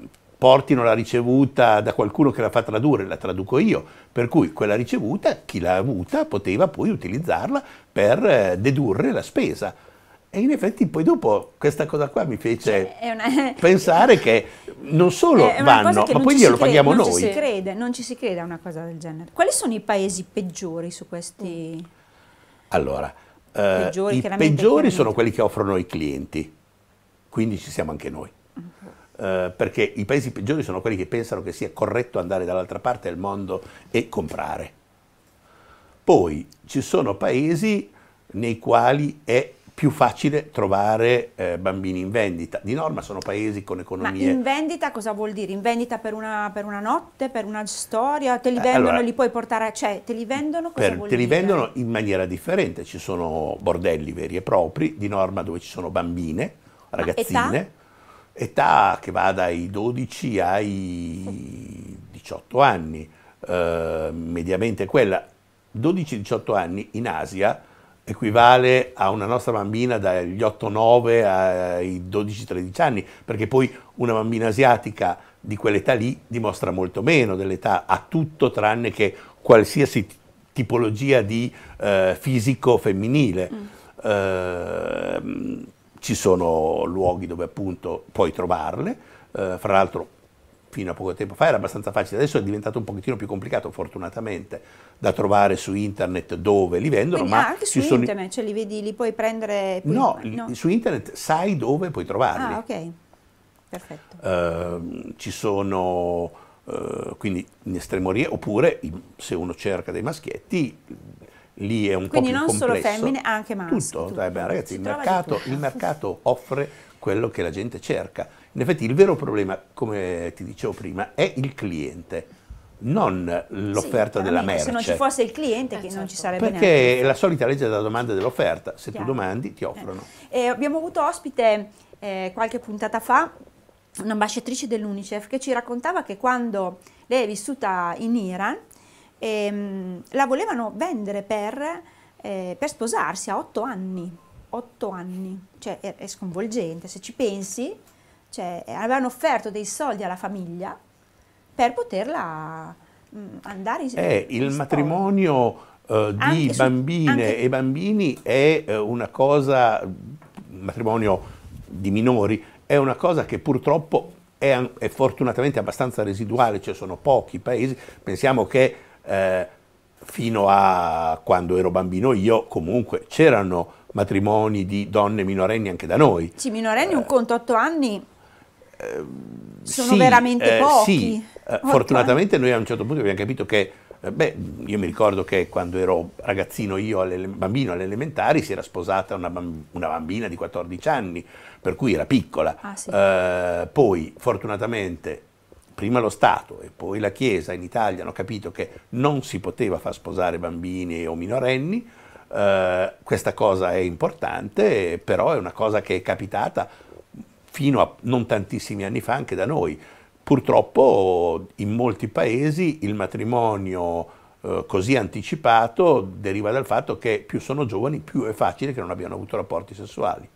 portino la ricevuta da qualcuno che la fa tradurre, la traduco io, per cui quella ricevuta chi l'ha avuta poteva poi utilizzarla per eh, dedurre la spesa. E in effetti poi dopo questa cosa qua mi fece cioè, una... pensare che non solo vanno, ma poi glielo paghiamo non noi. Ci crede, non ci si crede a una cosa del genere. Quali sono i paesi peggiori su questi... Allora, eh, peggiori, eh, i peggiori sono quelli che offrono i clienti, quindi ci siamo anche noi. Eh, perché i paesi peggiori sono quelli che pensano che sia corretto andare dall'altra parte del mondo e comprare. Poi ci sono paesi nei quali è più facile trovare eh, bambini in vendita. Di norma sono paesi con economie... Ma in vendita cosa vuol dire? In vendita per una, per una notte, per una storia? Te li eh, vendono, allora, li puoi portare Cioè, te li vendono cosa per, vuol Te dire? li vendono in maniera differente. Ci sono bordelli veri e propri, di norma dove ci sono bambine, ragazzine età che va dai 12 ai 18 anni, eh, mediamente quella. 12-18 anni in Asia equivale a una nostra bambina dagli 8-9 ai 12-13 anni, perché poi una bambina asiatica di quell'età lì dimostra molto meno dell'età, ha tutto tranne che qualsiasi tipologia di eh, fisico femminile. Mm. Eh, ci sono luoghi dove appunto puoi trovarle, eh, fra l'altro fino a poco tempo fa era abbastanza facile, adesso è diventato un pochettino più complicato fortunatamente da trovare su internet dove li vendono. Quindi, ma anche su internet, sono... cioè li vedi, li puoi prendere? Puoi... No, no, su internet sai dove puoi trovarli. Ah, ok, perfetto. Uh, ci sono uh, quindi in estremoria, oppure se uno cerca dei maschietti lì è un Quindi po' più complesso. Quindi non solo femmine, anche maschi. Tutto, tutto. Eh beh, ragazzi, il mercato, il mercato offre quello che la gente cerca. In effetti il vero problema, come ti dicevo prima, è il cliente non l'offerta sì, della merce. Se non ci fosse il cliente eh, che certo. non ci certo. sarebbe Perché neanche. la solita legge della domanda e dell'offerta, se Chiaro. tu domandi ti eh. offrono. Eh. Eh, abbiamo avuto ospite eh, qualche puntata fa un'ambasciatrice dell'Unicef che ci raccontava che quando lei è vissuta in Iran e, ehm, la volevano vendere per, eh, per sposarsi a otto anni. Otto anni, cioè è, è sconvolgente, se ci pensi, cioè, eh, avevano offerto dei soldi alla famiglia per poterla mh, mm, andare in eh, Il sport. matrimonio eh, di anche bambine su, anche... e bambini è eh, una cosa, matrimonio di minori, è una cosa che purtroppo è, è fortunatamente abbastanza residuale, ci cioè sono pochi paesi, pensiamo che eh, fino a quando ero bambino io comunque c'erano matrimoni di donne minorenni anche da noi. Sì, minorenni eh, un conto otto anni eh, sono sì, veramente eh, pochi. Sì. Eh, fortunatamente anni. noi a un certo punto abbiamo capito che Beh, io mi ricordo che quando ero ragazzino, io alle, bambino alle elementari, si era sposata una, una, bambina di 14 anni, per cui era piccola. Ah, sì. eh, poi, fortunatamente, prima lo Stato e poi la Chiesa in Italia hanno capito che non si poteva far sposare bambini o minorenni, eh, questa cosa è importante, però è una cosa che è capitata fino a non tantissimi anni fa anche da noi. Purtroppo in molti paesi il matrimonio eh, così anticipato deriva dal fatto che più sono giovani più è facile che non abbiano avuto rapporti sessuali.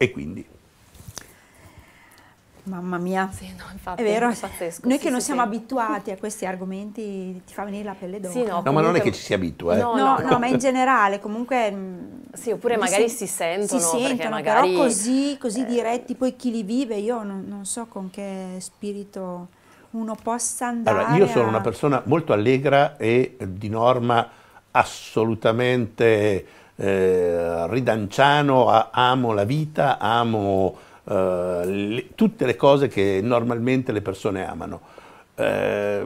E quindi Mamma mia, sì, no, infatti, è vero, è pazzesco. Noi sì, che non sì, siamo abituati a questi argomenti ti fa venire la pelle d'oca. No, no, ma non è che ci si abitua. Eh. No, no, no, ma in generale comunque... Mm, sì, oppure magari si, si sentono. Si sentono, magari, però così, così eh, diretti, poi chi li vive, io non, non, so con che spirito uno possa andare. Allora, io sono a... una persona molto allegra e eh, di norma assolutamente eh, ridanciano, amo la vita, amo eh, le, tutte le cose che normalmente le persone amano. Eh,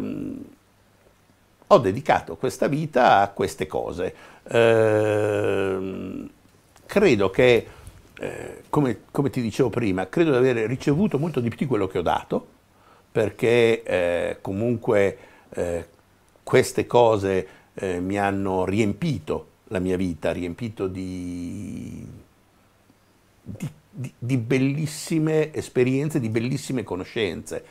ho dedicato questa vita a queste cose. Eh, credo che, eh, come, come, ti dicevo prima, credo di aver ricevuto molto di più di quello che ho dato, perché eh, comunque eh, queste cose mi hanno riempito la mia vita, riempito di, di di, di bellissime esperienze, di bellissime conoscenze.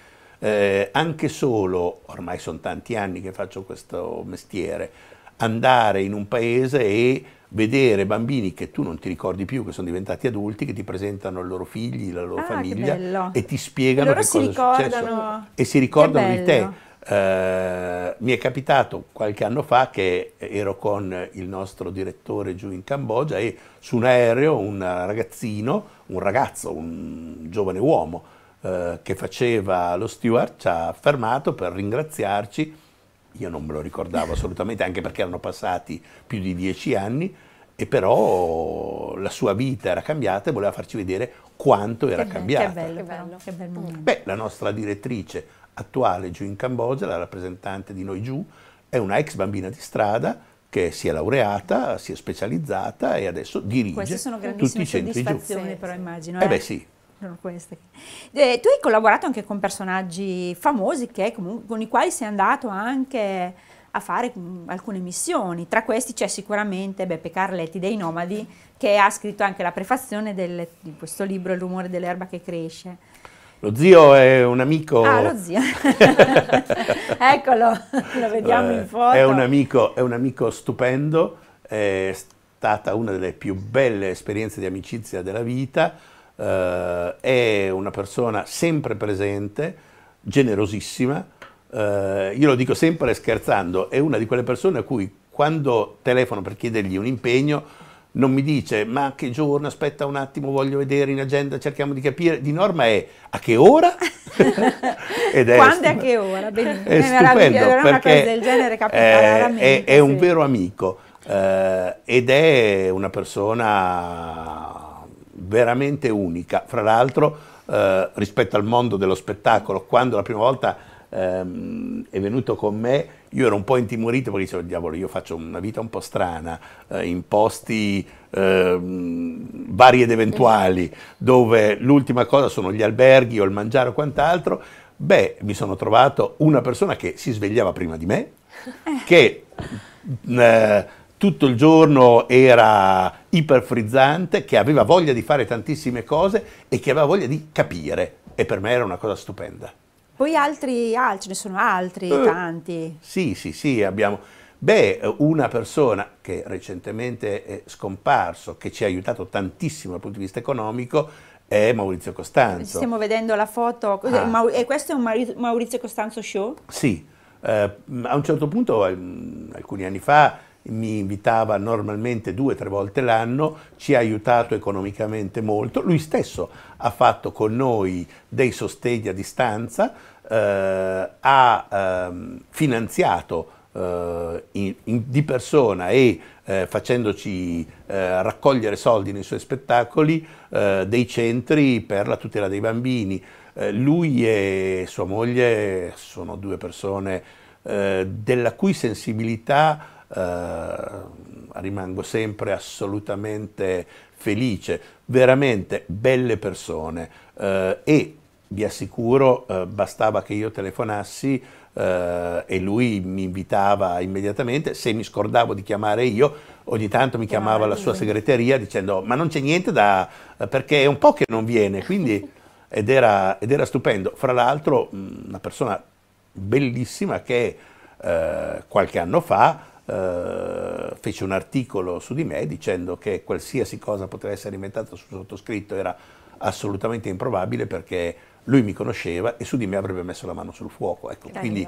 Eh, anche solo, ormai sono tanti anni che faccio questo mestiere, andare in un paese e vedere bambini che tu non ti ricordi più, che sono diventati adulti, che ti presentano i loro figli, la loro ah, famiglia e ti spiegano che cosa ricordano. è successo e si ricordano di te. Eh, mi è capitato qualche anno fa che ero con il nostro direttore giù in Cambogia e su un aereo un ragazzino un ragazzo, un giovane uomo eh, che faceva lo steward, ci ha fermato per ringraziarci, io non me lo ricordavo assolutamente, anche perché erano passati più di dieci anni, e però la sua vita era cambiata e voleva farci vedere quanto era che cambiata. Che bello, che bello, che bel mondo. Beh, la nostra direttrice attuale giù in Cambogia, la rappresentante di Noi Giù, è una ex bambina di strada, che si è laureata, si è specializzata e adesso dirige tutti Queste sono grandissime soddisfazioni però immagino. Eh, eh beh sì. Eh, tu hai collaborato anche con personaggi famosi che, con i quali sei andato anche a fare mm, alcune missioni. Tra questi c'è sicuramente Beppe Carletti dei Nomadi che ha scritto anche la prefazione del, di questo libro Il rumore dell'erba che cresce. Lo zio è un amico... Ah, lo zio. Eccolo, lo vediamo eh, in foto. È un amico, è un amico stupendo, è stata una delle più belle esperienze di amicizia della vita, eh, è una persona sempre presente, generosissima, eh, io lo dico sempre scherzando, è una di quelle persone a cui quando telefono per chiedergli un impegno non mi dice ma che giorno, aspetta un attimo, voglio vedere in agenda, cerchiamo di capire, di norma è a che ora? Ed è Quando e a che ora? Benissimo. È, è stupendo, una cosa del genere capita raramente. È, è, un sì. vero amico eh, ed è una persona veramente unica. Fra l'altro eh, rispetto al mondo dello spettacolo, quando la prima volta ehm, è venuto con me, io ero un po' intimorito perché dicevo, diavolo, io faccio una vita un po' strana, eh, in posti eh, vari ed eventuali, dove l'ultima cosa sono gli alberghi o il mangiare o quant'altro. Beh, mi sono trovato una persona che si svegliava prima di me, eh. che eh, tutto il giorno era iperfrizzante, che aveva voglia di fare tantissime cose e che aveva voglia di capire. E per me era una cosa stupenda. Poi altri, ah, ce ne sono altri, eh, tanti. Sì, sì, sì, abbiamo... Beh, una persona che recentemente è scomparso, che ci ha aiutato tantissimo dal punto di vista economico, è Maurizio Costanzo. Stiamo vedendo la foto, ah. e eh, questo è un Maurizio Costanzo show? Sì, eh, a un certo punto, alcuni anni fa, mi invitava normalmente due o tre volte l'anno, ci ha aiutato economicamente molto, lui stesso ha fatto con noi dei sostegni a distanza, eh, ha ehm, finanziato eh, in, in, di persona e eh, facendoci eh, raccogliere soldi nei suoi spettacoli eh, dei centri per la tutela dei bambini. Eh, lui e sua moglie sono due persone della cui sensibilità rimango sempre assolutamente felice, veramente belle persone eh, e vi assicuro eh, bastava che io telefonassi eh, e lui mi invitava immediatamente, se mi scordavo di chiamare io, ogni tanto mi chiamava la sua segreteria dicendo ma non c'è niente da... perché è un po' che non viene, quindi ed era, ed era stupendo. Fra l'altro una persona bellissima che eh, qualche anno fa eh, fece un articolo su di me dicendo che qualsiasi cosa poteva essere inventata sul sottoscritto era assolutamente improbabile perché lui mi conosceva e su di me avrebbe messo la mano sul fuoco. Ecco, quindi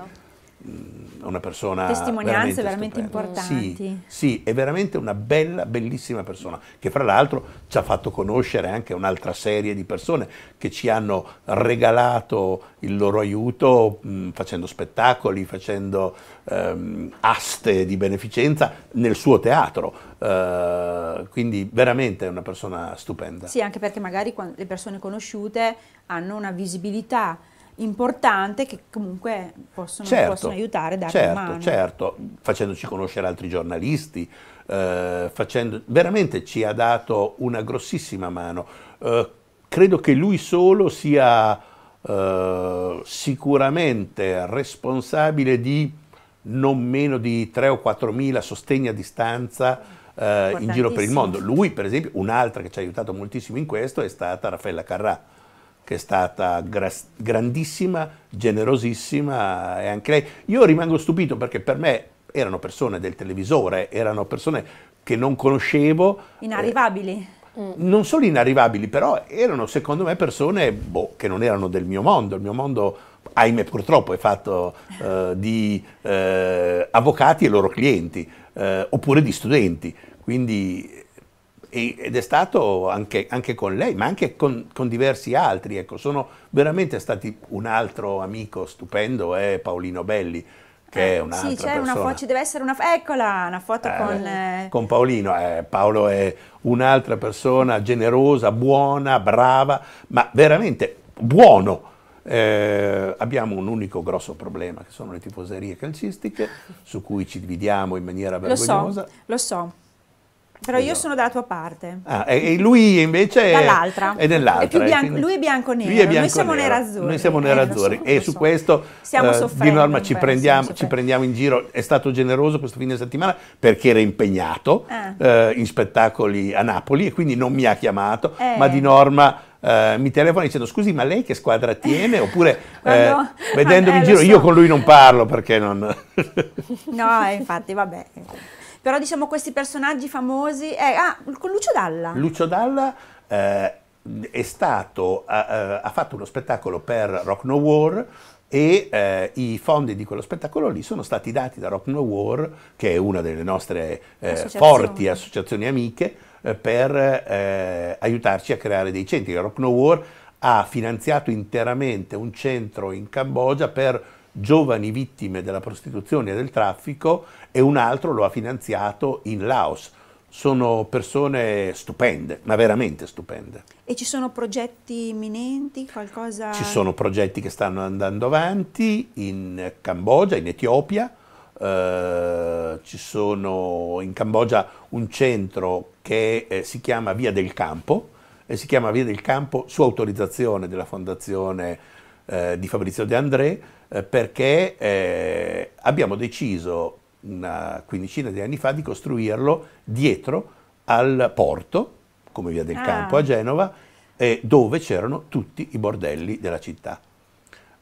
Mm, una persona testimonianze veramente, veramente importanti sì, sì, è veramente una bella bellissima persona che fra l'altro ci ha fatto conoscere anche un'altra serie di persone che ci hanno regalato il loro aiuto mh, mm, facendo spettacoli facendo ehm, aste di beneficenza nel suo teatro uh, quindi veramente è una persona stupenda sì anche perché magari le persone conosciute hanno una visibilità importante che comunque possono, certo, possono aiutare a dare certo, mano. Certo, facendoci conoscere altri giornalisti, eh, facendo, veramente ci ha dato una grossissima mano. Eh, credo che lui solo sia eh, sicuramente responsabile di non meno di 3 o 4 mila sostegni a distanza eh, in giro per il mondo. Lui, per esempio, un'altra che ci ha aiutato moltissimo in questo è stata Raffaella Carrà che è stata gra grandissima, generosissima e anche lei. Io rimango stupito perché per me erano persone del televisore, erano persone che non conoscevo. Eh, inarrivabili. Eh, non solo inarrivabili, però erano secondo me persone boh, che non erano del mio mondo. Il mio mondo, ahimè purtroppo, è fatto eh, di eh, avvocati e loro clienti, eh, oppure di studenti. Quindi ed è stato anche, anche, con lei, ma anche con, con diversi altri. Ecco, sono veramente stati un altro amico stupendo, è eh, Paolino Belli. Che è eh, un'altra sì, c'è una foto, ci deve essere una eccola, una foto eh, con, con eh, Paolino. Eh, Paolo è un'altra persona generosa, buona, brava, ma veramente buono. Eh, abbiamo un unico grosso problema che sono le tifoserie calcistiche su cui ci dividiamo in maniera vergognosa. Lo so, lo so. Però io sono dalla tua parte. Ah, e lui invece è, Dall'altra. è nell'altra. È eh, bianco, lui è bianco-nero, lui è bianco noi siamo eh, nerazzurri. Noi siamo nerazzurri eh, e su so. questo eh, di norma ci prendiamo, ci prendiamo, in giro. È stato generoso questo fine settimana perché era impegnato eh. eh in spettacoli a Napoli e quindi non mi ha chiamato, ma di norma... Uh, mi telefona dicendo scusi ma lei che squadra tiene oppure Quando, eh, vedendomi eh, in giro so. io con lui non parlo perché non no infatti vabbè però diciamo questi personaggi famosi, eh, ah, con Lucio Dalla. Lucio Dalla eh, è stato, ha, eh, ha fatto uno spettacolo per Rock No War, e eh, i fondi di quello spettacolo lì sono stati dati da Rock No War, che è una delle nostre eh, associazioni. forti associazioni amiche, eh, per eh, aiutarci a creare dei centri. Rock No War ha finanziato interamente un centro in Cambogia per giovani vittime della prostituzione e del traffico e un altro lo ha finanziato in Laos. Sono persone stupende, ma veramente stupende. E ci sono progetti imminenti? Qualcosa... Ci sono progetti che stanno andando avanti in Cambogia, in Etiopia. Eh, ci sono in Cambogia un centro che eh, si chiama Via del Campo e si chiama Via del Campo su autorizzazione della fondazione eh, di Fabrizio De André eh, perché eh, abbiamo deciso una quindicina di anni fa di costruirlo dietro al porto, come via del ah. campo a Genova, eh, dove c'erano tutti i bordelli della città.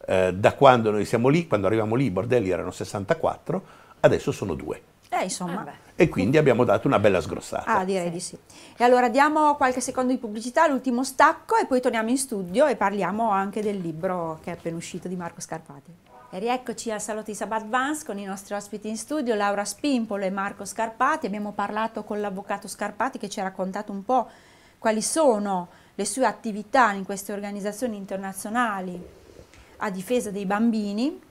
Eh, da quando noi siamo lì, quando arriviamo lì i bordelli erano 64, adesso sono due. Eh, insomma. Ah, e quindi abbiamo dato una bella sgrossata. Ah, direi di sì. E allora diamo qualche secondo di pubblicità, l'ultimo stacco e poi torniamo in studio e parliamo anche del libro che è appena uscito di Marco Scarpati. E rieccoci al Salotto di Sabat Vance con i nostri ospiti in studio, Laura Spimpolo e Marco Scarpati. Abbiamo parlato con l'avvocato Scarpati che ci ha raccontato un po' quali sono le sue attività in queste organizzazioni internazionali a difesa dei bambini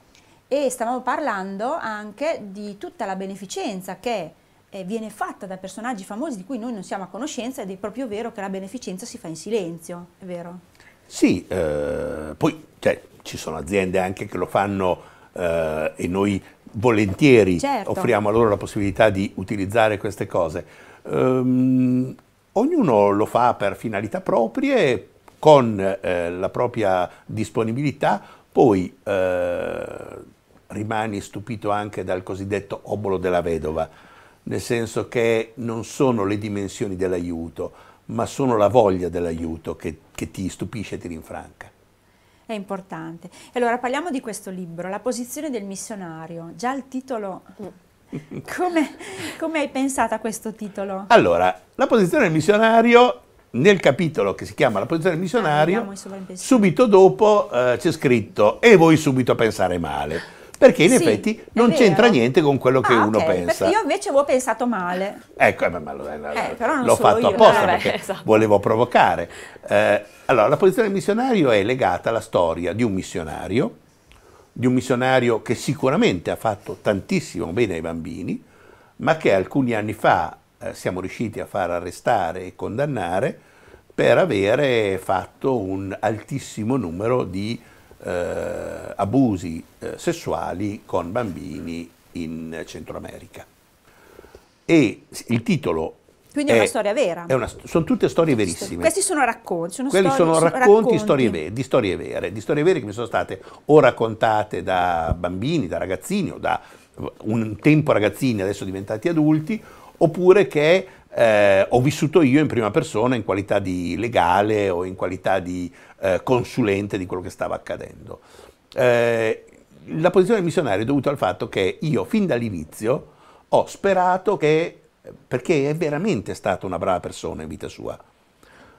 e stavamo parlando anche di tutta la beneficenza che eh, viene fatta da personaggi famosi di cui noi non siamo a conoscenza ed è proprio vero che la beneficenza si fa in silenzio, è vero? Sì, eh, poi cioè, ci sono aziende anche che lo fanno eh, e noi volentieri certo. offriamo a loro la possibilità di utilizzare queste cose. Um, ognuno lo fa per finalità proprie, con eh, la propria disponibilità, poi eh, rimani stupito anche dal cosiddetto obolo della vedova nel senso che non sono le dimensioni dell'aiuto, ma sono la voglia dell'aiuto che, che ti stupisce e ti rinfranca è importante. Allora parliamo di questo libro, La posizione del missionario, già il titolo... Come, come hai pensato a questo titolo? Allora, la posizione del missionario, nel capitolo che si chiama La posizione del missionario, ah, subito dopo eh, c'è scritto e voi subito a pensare male perché in sì, effetti non c'entra niente con quello che ah, uno okay, pensa. Io invece avevo pensato male. Ecco, eh, ma, ma, ma, eh, l'ho fatto io. apposta eh, perché esatto. volevo provocare. Eh, allora, la posizione del missionario è legata alla storia di un missionario, di un missionario che sicuramente ha fatto tantissimo bene ai bambini, ma che alcuni anni fa eh, siamo riusciti a far arrestare e condannare per avere fatto un altissimo numero di eh, abusi eh, sessuali con bambini in Centro America. E il titolo quindi è, una storia vera. Una, sono tutte storie verissime. Questi sono racconti. Sono Quelli storie, sono racconti, racconti. Storie vere, di storie vere, di storie vere che mi sono state o raccontate da bambini, da ragazzini o da un tempo ragazzini, adesso diventati adulti, oppure che eh, ho vissuto io in prima persona in qualità di legale o in qualità di eh, consulente di quello che stava accadendo. Eh, la posizione missionaria è dovuta al fatto che io fin dall'inizio ho sperato che, perché è veramente stata una brava persona in vita sua,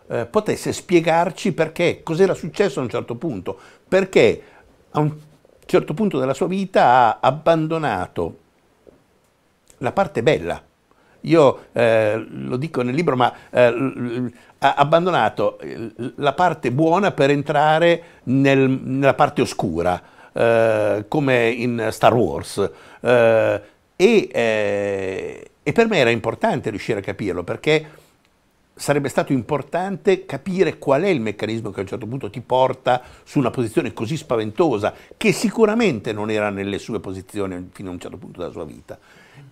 eh, potesse spiegarci perché, cos'era successo a un certo punto, perché a un certo punto della sua vita ha abbandonato la parte bella io eh, lo dico nel libro, ma eh, ha abbandonato eh, la parte buona per entrare nel, nella parte oscura, eh, come in Star Wars. Eh, e, eh, e, per me era importante riuscire a capirlo, perché sarebbe stato importante capire qual è il meccanismo che a un certo punto ti porta su una posizione così spaventosa, che sicuramente non era nelle sue posizioni fino a un certo punto della sua vita.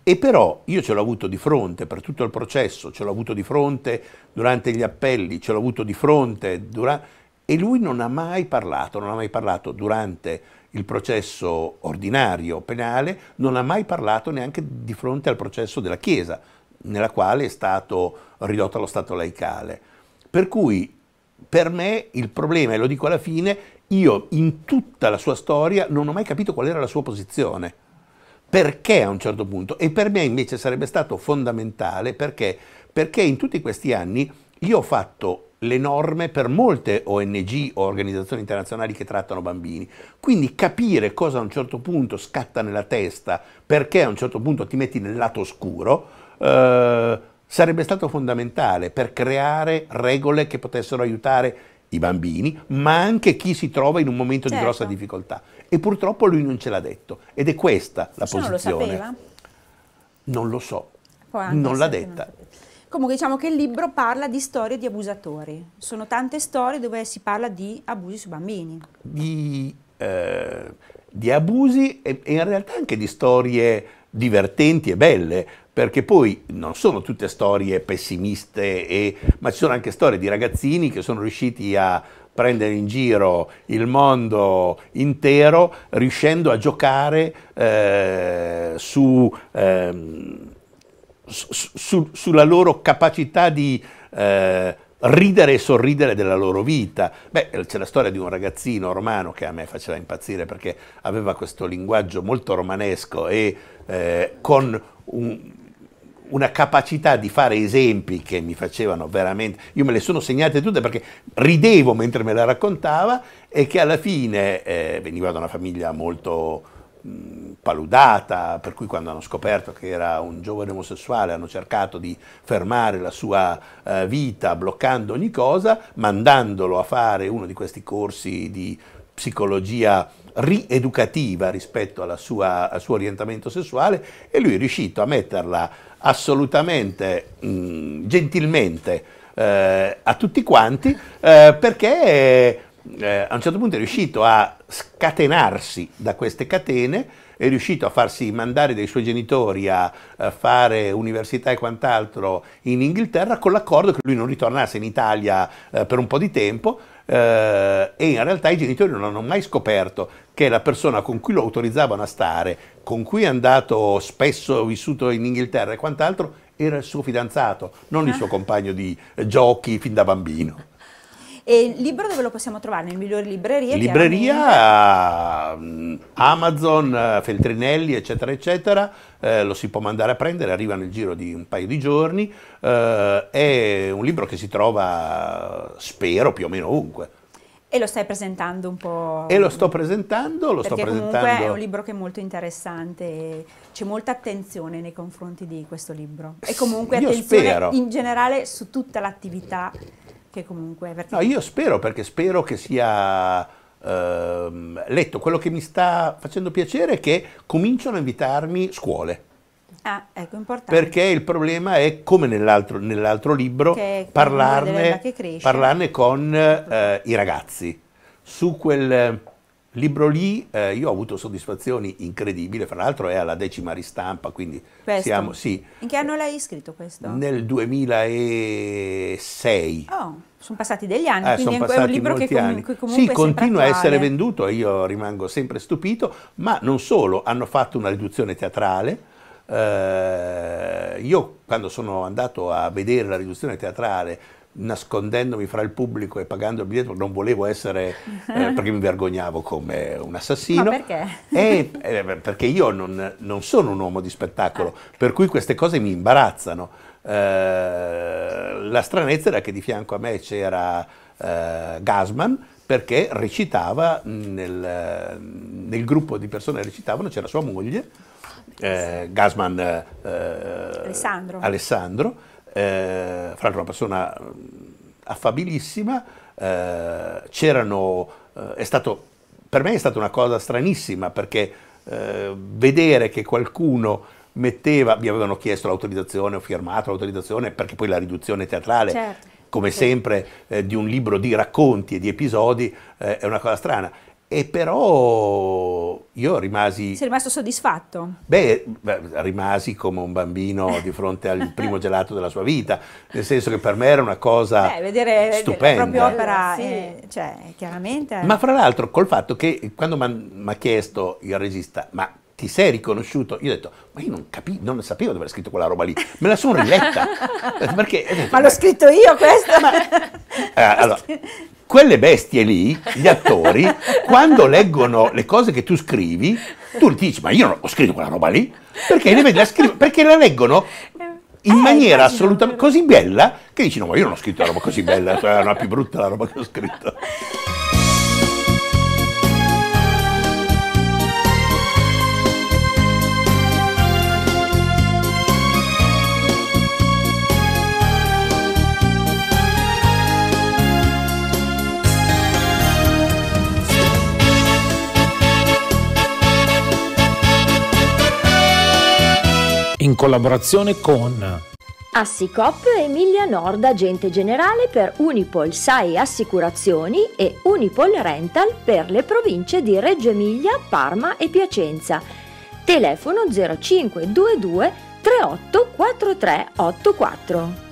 E però io ce l'ho avuto di fronte per tutto il processo, ce l'ho avuto di fronte durante gli appelli, ce l'ho avuto di fronte dura... e lui non ha mai parlato, non ha mai parlato durante il processo ordinario penale, non ha mai parlato neanche di fronte al processo della Chiesa, nella quale è stato ridotto allo stato laicale. Per cui per me il problema, e lo dico alla fine, io in tutta la sua storia non ho mai capito qual era la sua posizione. Perché a un certo punto? E per me invece sarebbe stato fondamentale perché? Perché in tutti questi anni io ho fatto le norme per molte ONG o organizzazioni internazionali che trattano bambini. Quindi capire cosa a un certo punto scatta nella testa, perché a un certo punto ti metti nel lato oscuro, eh, sarebbe stato fondamentale per creare regole che potessero aiutare i bambini, ma anche chi si trova in un momento certo. di grossa certo. difficoltà. E purtroppo lui non ce l'ha detto ed è questa la Se posizione. Non lo sapeva? Non lo so, non l'ha detta. Non Comunque diciamo che il libro parla di storie di abusatori. Sono tante storie dove si parla di abusi su bambini. Di, eh, di abusi e, e in realtà anche di storie divertenti e belle, perché poi non sono tutte storie pessimiste, e, ma ci sono anche storie di ragazzini che sono riusciti a prendere in giro il mondo intero riuscendo a giocare eh, su, eh, su, su, sulla loro capacità di eh, ridere e sorridere della loro vita. Beh, c'è la storia di un ragazzino romano che a me faceva impazzire perché aveva questo linguaggio molto romanesco e eh, con un, una capacità di fare esempi che mi facevano veramente, io me le sono segnate tutte perché ridevo mentre me la raccontava e che alla fine eh, veniva da una famiglia molto mh, paludata, per cui quando hanno scoperto che era un giovane omosessuale hanno cercato di fermare la sua eh, vita bloccando ogni cosa, mandandolo a fare uno di questi corsi di psicologia rieducativa rispetto sua, al suo orientamento sessuale e lui è riuscito a metterla assolutamente mh, gentilmente eh, a tutti quanti eh, perché eh, a un certo punto è riuscito a scatenarsi da queste catene, è riuscito a farsi mandare dai suoi genitori a, a fare università e quant'altro in Inghilterra con l'accordo che lui non ritornasse in Italia eh, per un po' di tempo eh, e in realtà i genitori non hanno mai scoperto che è la persona con cui lo autorizzavano a stare, con cui è andato spesso, vissuto in Inghilterra e quant'altro, era il suo fidanzato, non il ah. suo compagno di eh, giochi fin da bambino. E il libro dove lo possiamo trovare? Nelle migliori librerie? Libreria, eh, Amazon, eh, Feltrinelli, eccetera, eccetera. Eh, lo si può mandare a prendere, arriva nel giro di un paio di giorni. Eh, è un libro che si trova, spero, più o meno ovunque. E lo stai presentando un po'. E lo sto presentando, lo sto presentando. Comunque è un libro che è molto interessante, c'è molta attenzione nei confronti di questo libro. E comunque io attenzione spero. in generale su tutta l'attività che comunque. Perché... No, io spero perché spero che sia. Ehm, letto, quello che mi sta facendo piacere è che cominciano a invitarmi scuole Ah, ecco, importante. Perché il problema è, come nell'altro, nell libro, parlarne, parlarne, con eh, i ragazzi. Su quel eh, libro lì eh, io ho avuto soddisfazioni incredibili, fra l'altro è alla decima ristampa, quindi questo. siamo... Sì, In che anno l'hai scritto questo? Nel 2006. Oh, sono passati degli anni, eh, quindi è un libro che, com che, comunque... Sì, continua a essere venduto, io rimango sempre stupito, ma non solo, hanno fatto una riduzione teatrale, eh, io quando sono andato a vedere la riduzione teatrale nascondendomi fra il pubblico e pagando il biglietto, non volevo essere, eh, perché mi vergognavo come un assassino. Ma perché? E, eh, perché io non, non, sono un uomo di spettacolo, ah. per cui queste cose mi imbarazzano. Eh, la stranezza era che di fianco a me c'era eh, Gasman, perché recitava nel, nel gruppo di persone che recitavano, c'era sua moglie, eh, Gasman eh, eh, Alessandro, Alessandro eh, fra l'altro una persona mm, affabilissima, eh, c'erano, eh, stato, per me è stata una cosa stranissima perché vedere che qualcuno metteva, mi avevano chiesto l'autorizzazione, ho firmato l'autorizzazione perché poi la riduzione teatrale certo come sempre, eh, di un libro di racconti e di episodi eh, è una cosa strana. E però io rimasi... Sei rimasto soddisfatto? Beh, rimasi come un bambino di fronte al primo gelato della sua vita, nel senso che per me era una cosa Beh, vedere eh, stupenda. Vedere proprio opera, eh, sì. eh, cioè, chiaramente... Ma fra l'altro col fatto che quando mi ha chiesto il regista, ma ti sei riconosciuto? Io ho detto, ma io non capivo, non sapevo dove era scritto quella roba lì, me la sono riletta. perché, detto, ma l'ho scritto io questa? Ma... Eh, allora, quelle bestie lì, gli attori, quando leggono le cose che tu scrivi, tu dici, ma io non ho scritto quella roba lì, perché, la, scrivo, perché la leggono in eh, maniera assolutamente così bella che dici, no, ma io non ho scritto la roba così bella, cioè, è cioè, più brutta la roba che ho scritto. in collaborazione con Assicop Emilia Nord agente generale per Unipol SAI Assicurazioni e Unipol Rental per le province di Reggio Emilia, Parma e Piacenza. Telefono 0522 384384